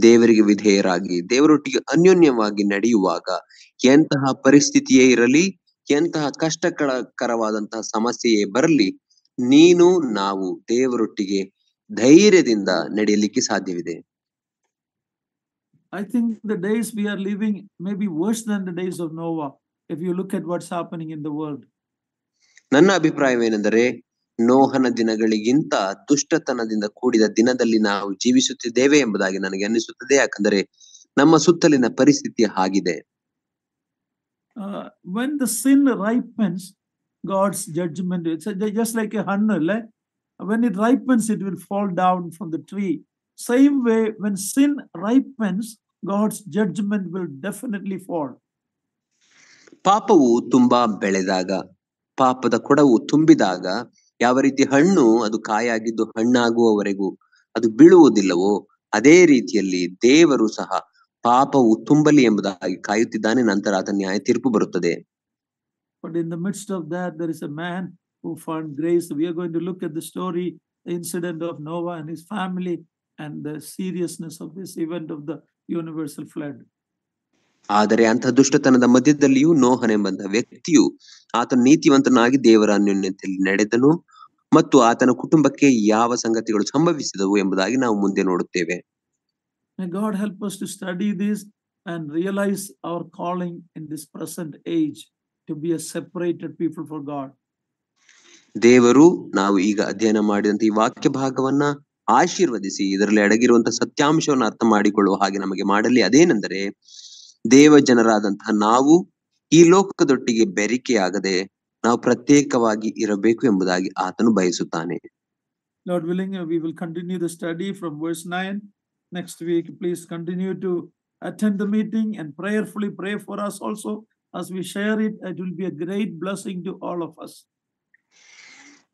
ದೇವರಿಗೆ ವಿಧೇಯರಾಗಿ ದೇವರೊಟ್ಟಿಗೆ ಅನ್ಯೋನ್ಯವಾಗಿ ನಡೆಯುವಾಗ ಎಂತಹ ಪರಿಸ್ಥಿತಿಯೇ ಇರಲಿ ಎಂತಹ ಕಷ್ಟಕರವಾದಂತಹ ಸಮಸ್ಯೆಯೇ ಬರಲಿ ನೀನು ನಾವು ದೇವರೊಟ್ಟಿಗೆ ಧೈರ್ಯದಿಂದ ನಡೆಯಲಿಕ್ಕೆ ಸಾಧ್ಯವಿದೆ I think the days we are living may be worse than the days Noah Noah if you look at what's happening in the world ನನ್ನ ಅಭಿಪ್ರಾಯವೇನೆಂದರೆ ನೋಹನ ದಿನಗಳಿಗಿಂತ ದುಷ್ಟತನದಿಂದ ಕೂಡಿದ ದಿನದಲ್ಲಿ ನಾವು ಜೀವಿಸುತ್ತಿದ್ದೇವೆ ಎಂಬುದಾಗಿ ನನಗೆ ಅನ್ನಿಸುತ್ತದೆ ಯಾಕಂದರೆ ನಮ್ಮ ಸುತ್ತಲಿನ ಪರಿಸ್ಥಿತಿ ಹಾಗಿದೆ when the sin ripens God's judgement it's just like a ಹಣ್ಣು ಅಲ್ಲ when it ripens it will fall down from the tree same way when sin ripens God's judgment will definitely fall ಪಾಪವು ತುಂಬಾ ಬೆಳೆದಾಗ ಪಾಪದ ಕೊಡವು ತುಂಬಿದಾಗ ಯಾವ ರೀತಿ ಹಣ್ಣು ಅದು ಕಾಯಾಗಿದ್ದು ಹಣ್ಣಾಗುವವರೆಗೂ ಅದು ಬೀಳುವುದಿಲ್ಲವೋ ಅದೇ ರೀತಿಯಲ್ಲಿ ದೇವರು ಸಹ ಪಾಪವು ತುಂಬಲಿ ಎಂಬುದಾಗಿ ಕಾಯುತ್ತಿದ್ದಾನೆ ನಂತರ ಆತ ನ್ಯಾಯ ತೀರ್ಪು ಬರುತ್ತದೆ But in the midst of that, there is a man who found grace. We are going to look at the story, the incident of Noah and his family, and the seriousness of this event of the universal flood. ಆದರೆ ಅಂತಹ ದುಷ್ಟತನದ ಮಧ್ಯದಲ್ಲಿಯೂ ನೋಹನೆಂಬಂತಹ ವ್ಯಕ್ತಿಯು ಆತನ ನೀತಿವಂತನಾಗಿ ದೇವರ ಅನ್ಯೋನ್ಯತೆಯಲ್ಲಿ ನಡೆದನು ಮತ್ತು ಆತನ ಕುಟುಂಬಕ್ಕೆ ಯಾವ ಸಂಗತಿಗಳು ಸಂಭವಿಸಿದವು ಎಂಬುದಾಗಿ ನಾವು ಮುಂದೆ ನೋಡುತ್ತೇವೆ God help us to study this and realize our calling in this present age to be a separated people for God. ದೇವರು ನಾವು ಈಗ ಅಧ್ಯಯನ ಮಾಡಿದಂತ ಈ ವಾಕ್ಯ ಭಾಗವನ್ನ ಆಶೀರ್ವದಿಸಿ ಇದರಲ್ಲಿ ಅಡಗಿರುವಂತಹ ಸತ್ಯಾಂಶವನ್ನು ಅರ್ಥ ಮಾಡಿಕೊಳ್ಳುವ ಹಾಗೆ ನಮಗೆ ಮಾಡಲಿ ಅದೇನೆಂದರೆ ದೇವ ಜನರಾದಂತಹ ನಾವು ಈ ಲೋಕದೊಟ್ಟಿಗೆ ಬೆರಿಕೆಯಾಗದೆ ನಾವು ಪ್ರತ್ಯೇಕವಾಗಿ ಇರಬೇಕು ಎಂಬುದಾಗಿ ಆತನು ಬಯಸುತ್ತಾನೆ Lord willing, we will continue the study from verse 9 next week. Please continue to attend the meeting and prayerfully pray for us also as we share it. It will be a great blessing to all of us.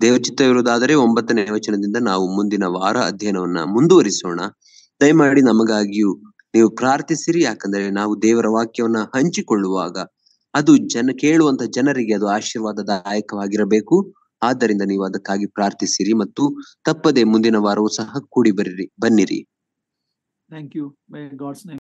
ದೇವಚಿತ್ತವಿರುವುದಾದರೆ ಒಂಬತ್ತನೇ ವಚನದಿಂದ ನಾವು ಮುಂದಿನ ವಾರ ಅಧ್ಯಯನವನ್ನ ಮುಂದುವರಿಸೋಣ ದಯಮಾಡಿ ನಮಗಾಗಿಯೂ ನೀವು ಪ್ರಾರ್ಥಿಸಿರಿ ಯಾಕಂದ್ರೆ ನಾವು ದೇವರ ವಾಕ್ಯವನ್ನ ಹಂಚಿಕೊಳ್ಳುವಾಗ ಅದು ಜನ ಕೇಳುವಂತ ಜನರಿಗೆ ಅದು ಆಶೀರ್ವಾದದಾಯಕವಾಗಿರಬೇಕು ಆದ್ದರಿಂದ ನೀವು ಅದಕ್ಕಾಗಿ ಪ್ರಾರ್ಥಿಸಿರಿ ಮತ್ತು ತಪ್ಪದೆ ಮುಂದಿನ ವಾರವೂ ಸಹ ಕೂಡಿ ಬರ್ರಿ ಬನ್ನಿರಿ ಥ್ಯಾಂಕ್ ಯು ಗಾಡ್ಸ್